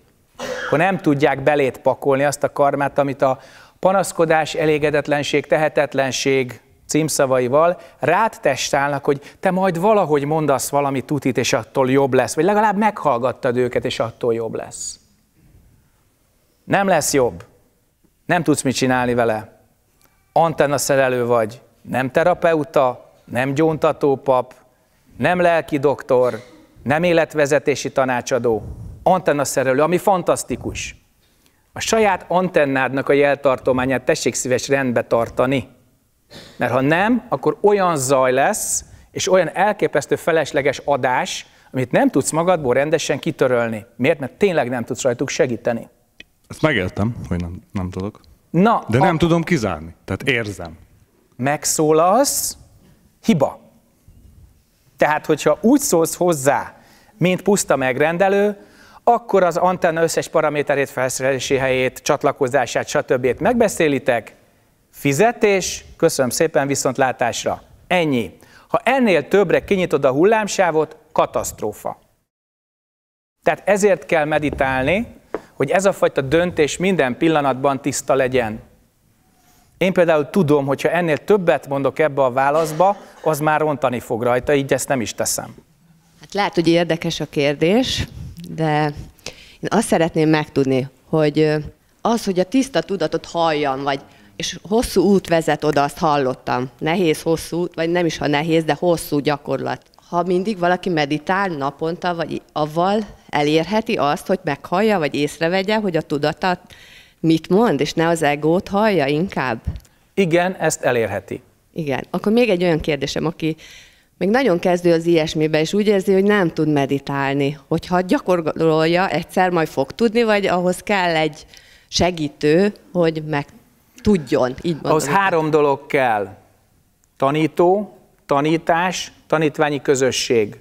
ha nem tudják belét pakolni azt a karmát, amit a panaszkodás, elégedetlenség, tehetetlenség címszavaival rád testálnak, hogy te majd valahogy mondasz valami tutit, és attól jobb lesz, vagy legalább meghallgattad őket, és attól jobb lesz. Nem lesz jobb. Nem tudsz mit csinálni vele szerelő vagy, nem terapeuta, nem gyóntató pap, nem lelki doktor, nem életvezetési tanácsadó, szerelő, ami fantasztikus. A saját antennádnak a jeltartományát tessék szíves rendbe tartani, mert ha nem, akkor olyan zaj lesz, és olyan elképesztő felesleges adás, amit nem tudsz magadból rendesen kitörölni. Miért? Mert tényleg nem tudsz rajtuk segíteni. Ezt megértem, hogy nem, nem tudok. Na, De nem a... tudom kizárni, tehát érzem. Megszólalsz, hiba. Tehát, hogyha úgy szólsz hozzá, mint puszta megrendelő, akkor az antenna összes paraméterét, felszerelési helyét, csatlakozását, stb. megbeszélitek, fizetés, köszönöm szépen viszontlátásra. Ennyi. Ha ennél többre kinyitod a hullámsávot, katasztrófa. Tehát ezért kell meditálni, hogy ez a fajta döntés minden pillanatban tiszta legyen. Én például tudom, hogyha ennél többet mondok ebbe a válaszba, az már rontani fog rajta, így ezt nem is teszem. Hát lehet, hogy érdekes a kérdés, de én azt szeretném megtudni, hogy az, hogy a tiszta tudatot halljam, vagy és hosszú út vezet oda, azt hallottam. Nehéz hosszú út, vagy nem is ha nehéz, de hosszú gyakorlat. Ha mindig valaki meditál naponta, vagy avval elérheti azt, hogy meghallja, vagy észrevegye, hogy a tudata mit mond, és ne az egót hallja inkább? Igen, ezt elérheti. Igen. Akkor még egy olyan kérdésem, aki még nagyon kezdő az ilyesmibe, és úgy érzi, hogy nem tud meditálni. Hogyha gyakorolja, egyszer majd fog tudni, vagy ahhoz kell egy segítő, hogy meg tudjon. Így mondom. Ahhoz három dolog kell. Tanító, tanítás, tanítványi közösség.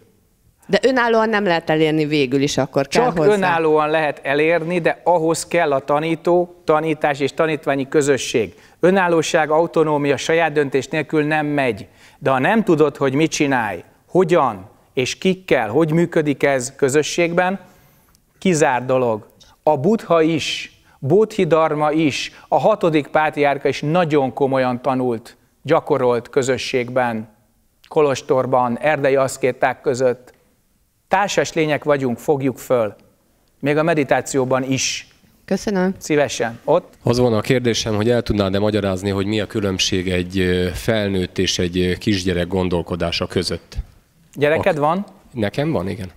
De önállóan nem lehet elérni végül is, akkor Csak kell Csak hozzá. önállóan lehet elérni, de ahhoz kell a tanító, tanítás és tanítványi közösség. Önállóság, autonómia, saját döntés nélkül nem megy. De ha nem tudod, hogy mit csinálj, hogyan és kikkel, hogy működik ez közösségben, kizár dolog. A buddha is, bodhidharma is, a hatodik pátriárka is nagyon komolyan tanult, gyakorolt közösségben, kolostorban, erdei aszkéták között. Társas lények vagyunk, fogjuk föl. Még a meditációban is. Köszönöm. Szívesen. Ott? Az van a kérdésem, hogy el tudnád-e magyarázni, hogy mi a különbség egy felnőtt és egy kisgyerek gondolkodása között? Gyereked Ak- van? Nekem van, igen.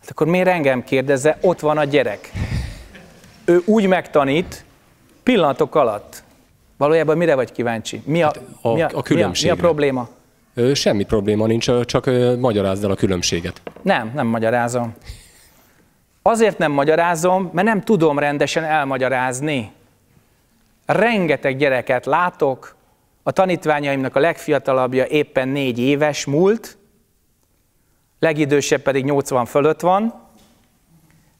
Hát akkor miért engem kérdezze, ott van a gyerek. Ő úgy megtanít, pillanatok alatt. Valójában mire vagy kíváncsi? Mi a, hát a, mi a, a különbség? Mi a, mi a probléma? Semmi probléma nincs, csak magyarázd el a különbséget. Nem, nem magyarázom. Azért nem magyarázom, mert nem tudom rendesen elmagyarázni. Rengeteg gyereket látok, a tanítványaimnak a legfiatalabbja éppen négy éves múlt, legidősebb pedig 80 fölött van,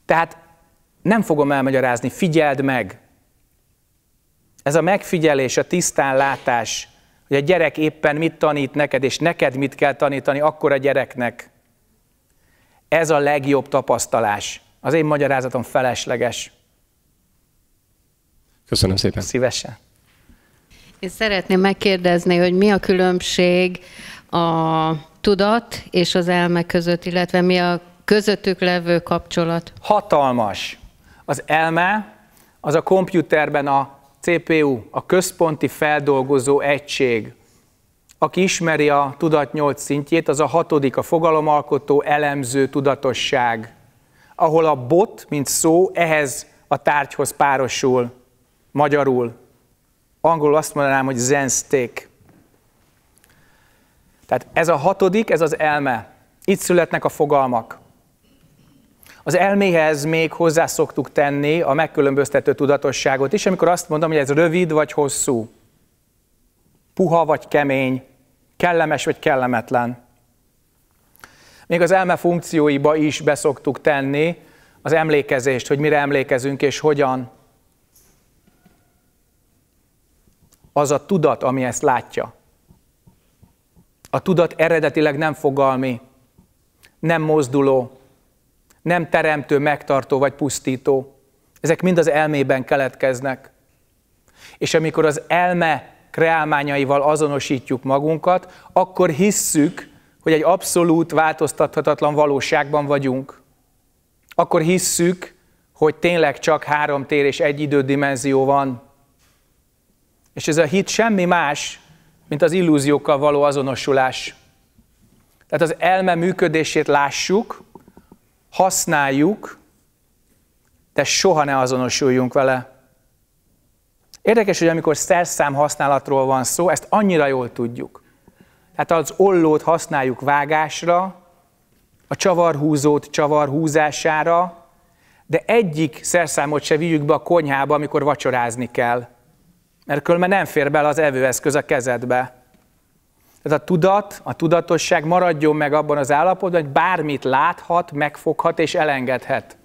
tehát nem fogom elmagyarázni, figyeld meg. Ez a megfigyelés, a tisztánlátás, hogy a gyerek éppen mit tanít neked, és neked mit kell tanítani akkor a gyereknek. Ez a legjobb tapasztalás. Az én magyarázatom felesleges. Köszönöm szépen. Szívesen. Én szeretném megkérdezni, hogy mi a különbség a tudat és az elme között, illetve mi a közöttük levő kapcsolat? Hatalmas. Az elme az a komputerben a CPU, a központi feldolgozó egység, aki ismeri a tudat nyolc szintjét, az a hatodik, a fogalomalkotó, elemző tudatosság, ahol a bot, mint szó, ehhez a tárgyhoz párosul, magyarul. Angolul azt mondanám, hogy zen steak. Tehát ez a hatodik, ez az elme. Itt születnek a fogalmak. Az elméhez még hozzá szoktuk tenni a megkülönböztető tudatosságot is, amikor azt mondom, hogy ez rövid vagy hosszú, puha vagy kemény, kellemes vagy kellemetlen. Még az elme funkcióiba is beszoktuk tenni az emlékezést, hogy mire emlékezünk és hogyan. Az a tudat, ami ezt látja. A tudat eredetileg nem fogalmi, nem mozduló, nem teremtő, megtartó vagy pusztító. Ezek mind az elmében keletkeznek. És amikor az elme kreálmányaival azonosítjuk magunkat, akkor hisszük, hogy egy abszolút változtathatatlan valóságban vagyunk. Akkor hisszük, hogy tényleg csak három tér és egy idődimenzió van. És ez a hit semmi más, mint az illúziókkal való azonosulás. Tehát az elme működését lássuk, használjuk, de soha ne azonosuljunk vele. Érdekes, hogy amikor szerszám használatról van szó, ezt annyira jól tudjuk. Tehát az ollót használjuk vágásra, a csavarhúzót csavarhúzására, de egyik szerszámot se vigyük be a konyhába, amikor vacsorázni kell. Mert különben nem fér bele az evőeszköz a kezedbe ez a tudat, a tudatosság maradjon meg abban az állapotban, hogy bármit láthat, megfoghat és elengedhet.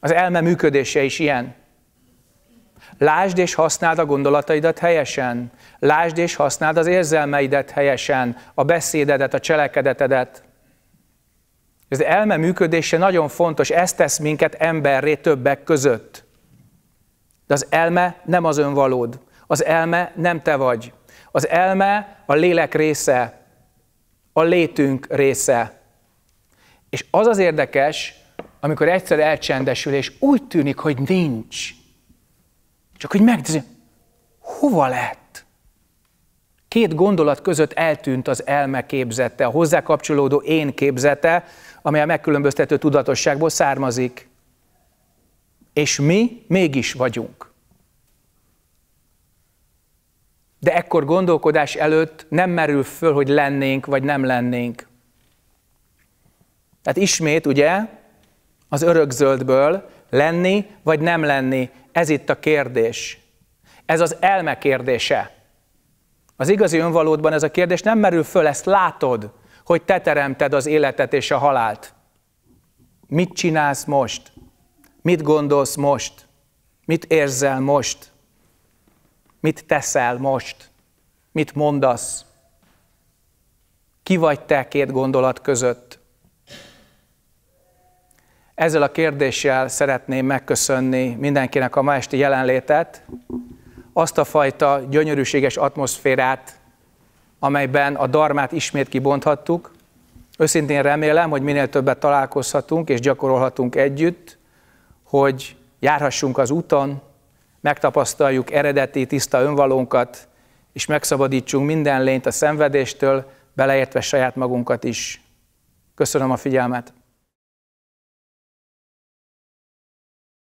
Az elme működése is ilyen. Lásd és használd a gondolataidat helyesen. Lásd és használd az érzelmeidet helyesen, a beszédedet, a cselekedetedet. Ez elme működése nagyon fontos, ez tesz minket emberré többek között. De az elme nem az önvalód. Az elme nem te vagy. Az elme a lélek része, a létünk része. És az az érdekes, amikor egyszer elcsendesül, és úgy tűnik, hogy nincs. Csak hogy megnézni, hova lett? Két gondolat között eltűnt az elme képzete, a hozzá kapcsolódó én képzete, amely a megkülönböztető tudatosságból származik. És mi mégis vagyunk. De ekkor gondolkodás előtt nem merül föl, hogy lennénk vagy nem lennénk. Tehát ismét ugye az örökzöldből lenni vagy nem lenni, ez itt a kérdés. Ez az elme kérdése. Az igazi önvalódban ez a kérdés nem merül föl, ezt látod, hogy te teremted az életet és a halált. Mit csinálsz most? Mit gondolsz most? Mit érzel most? Mit teszel most? Mit mondasz? Ki vagy te két gondolat között? Ezzel a kérdéssel szeretném megköszönni mindenkinek a ma esti jelenlétet, azt a fajta gyönyörűséges atmoszférát, amelyben a darmát ismét kibonthattuk. Őszintén remélem, hogy minél többet találkozhatunk és gyakorolhatunk együtt, hogy járhassunk az úton, megtapasztaljuk eredeti, tiszta önvalónkat, és megszabadítsunk minden lényt a szenvedéstől, beleértve saját magunkat is. Köszönöm a figyelmet!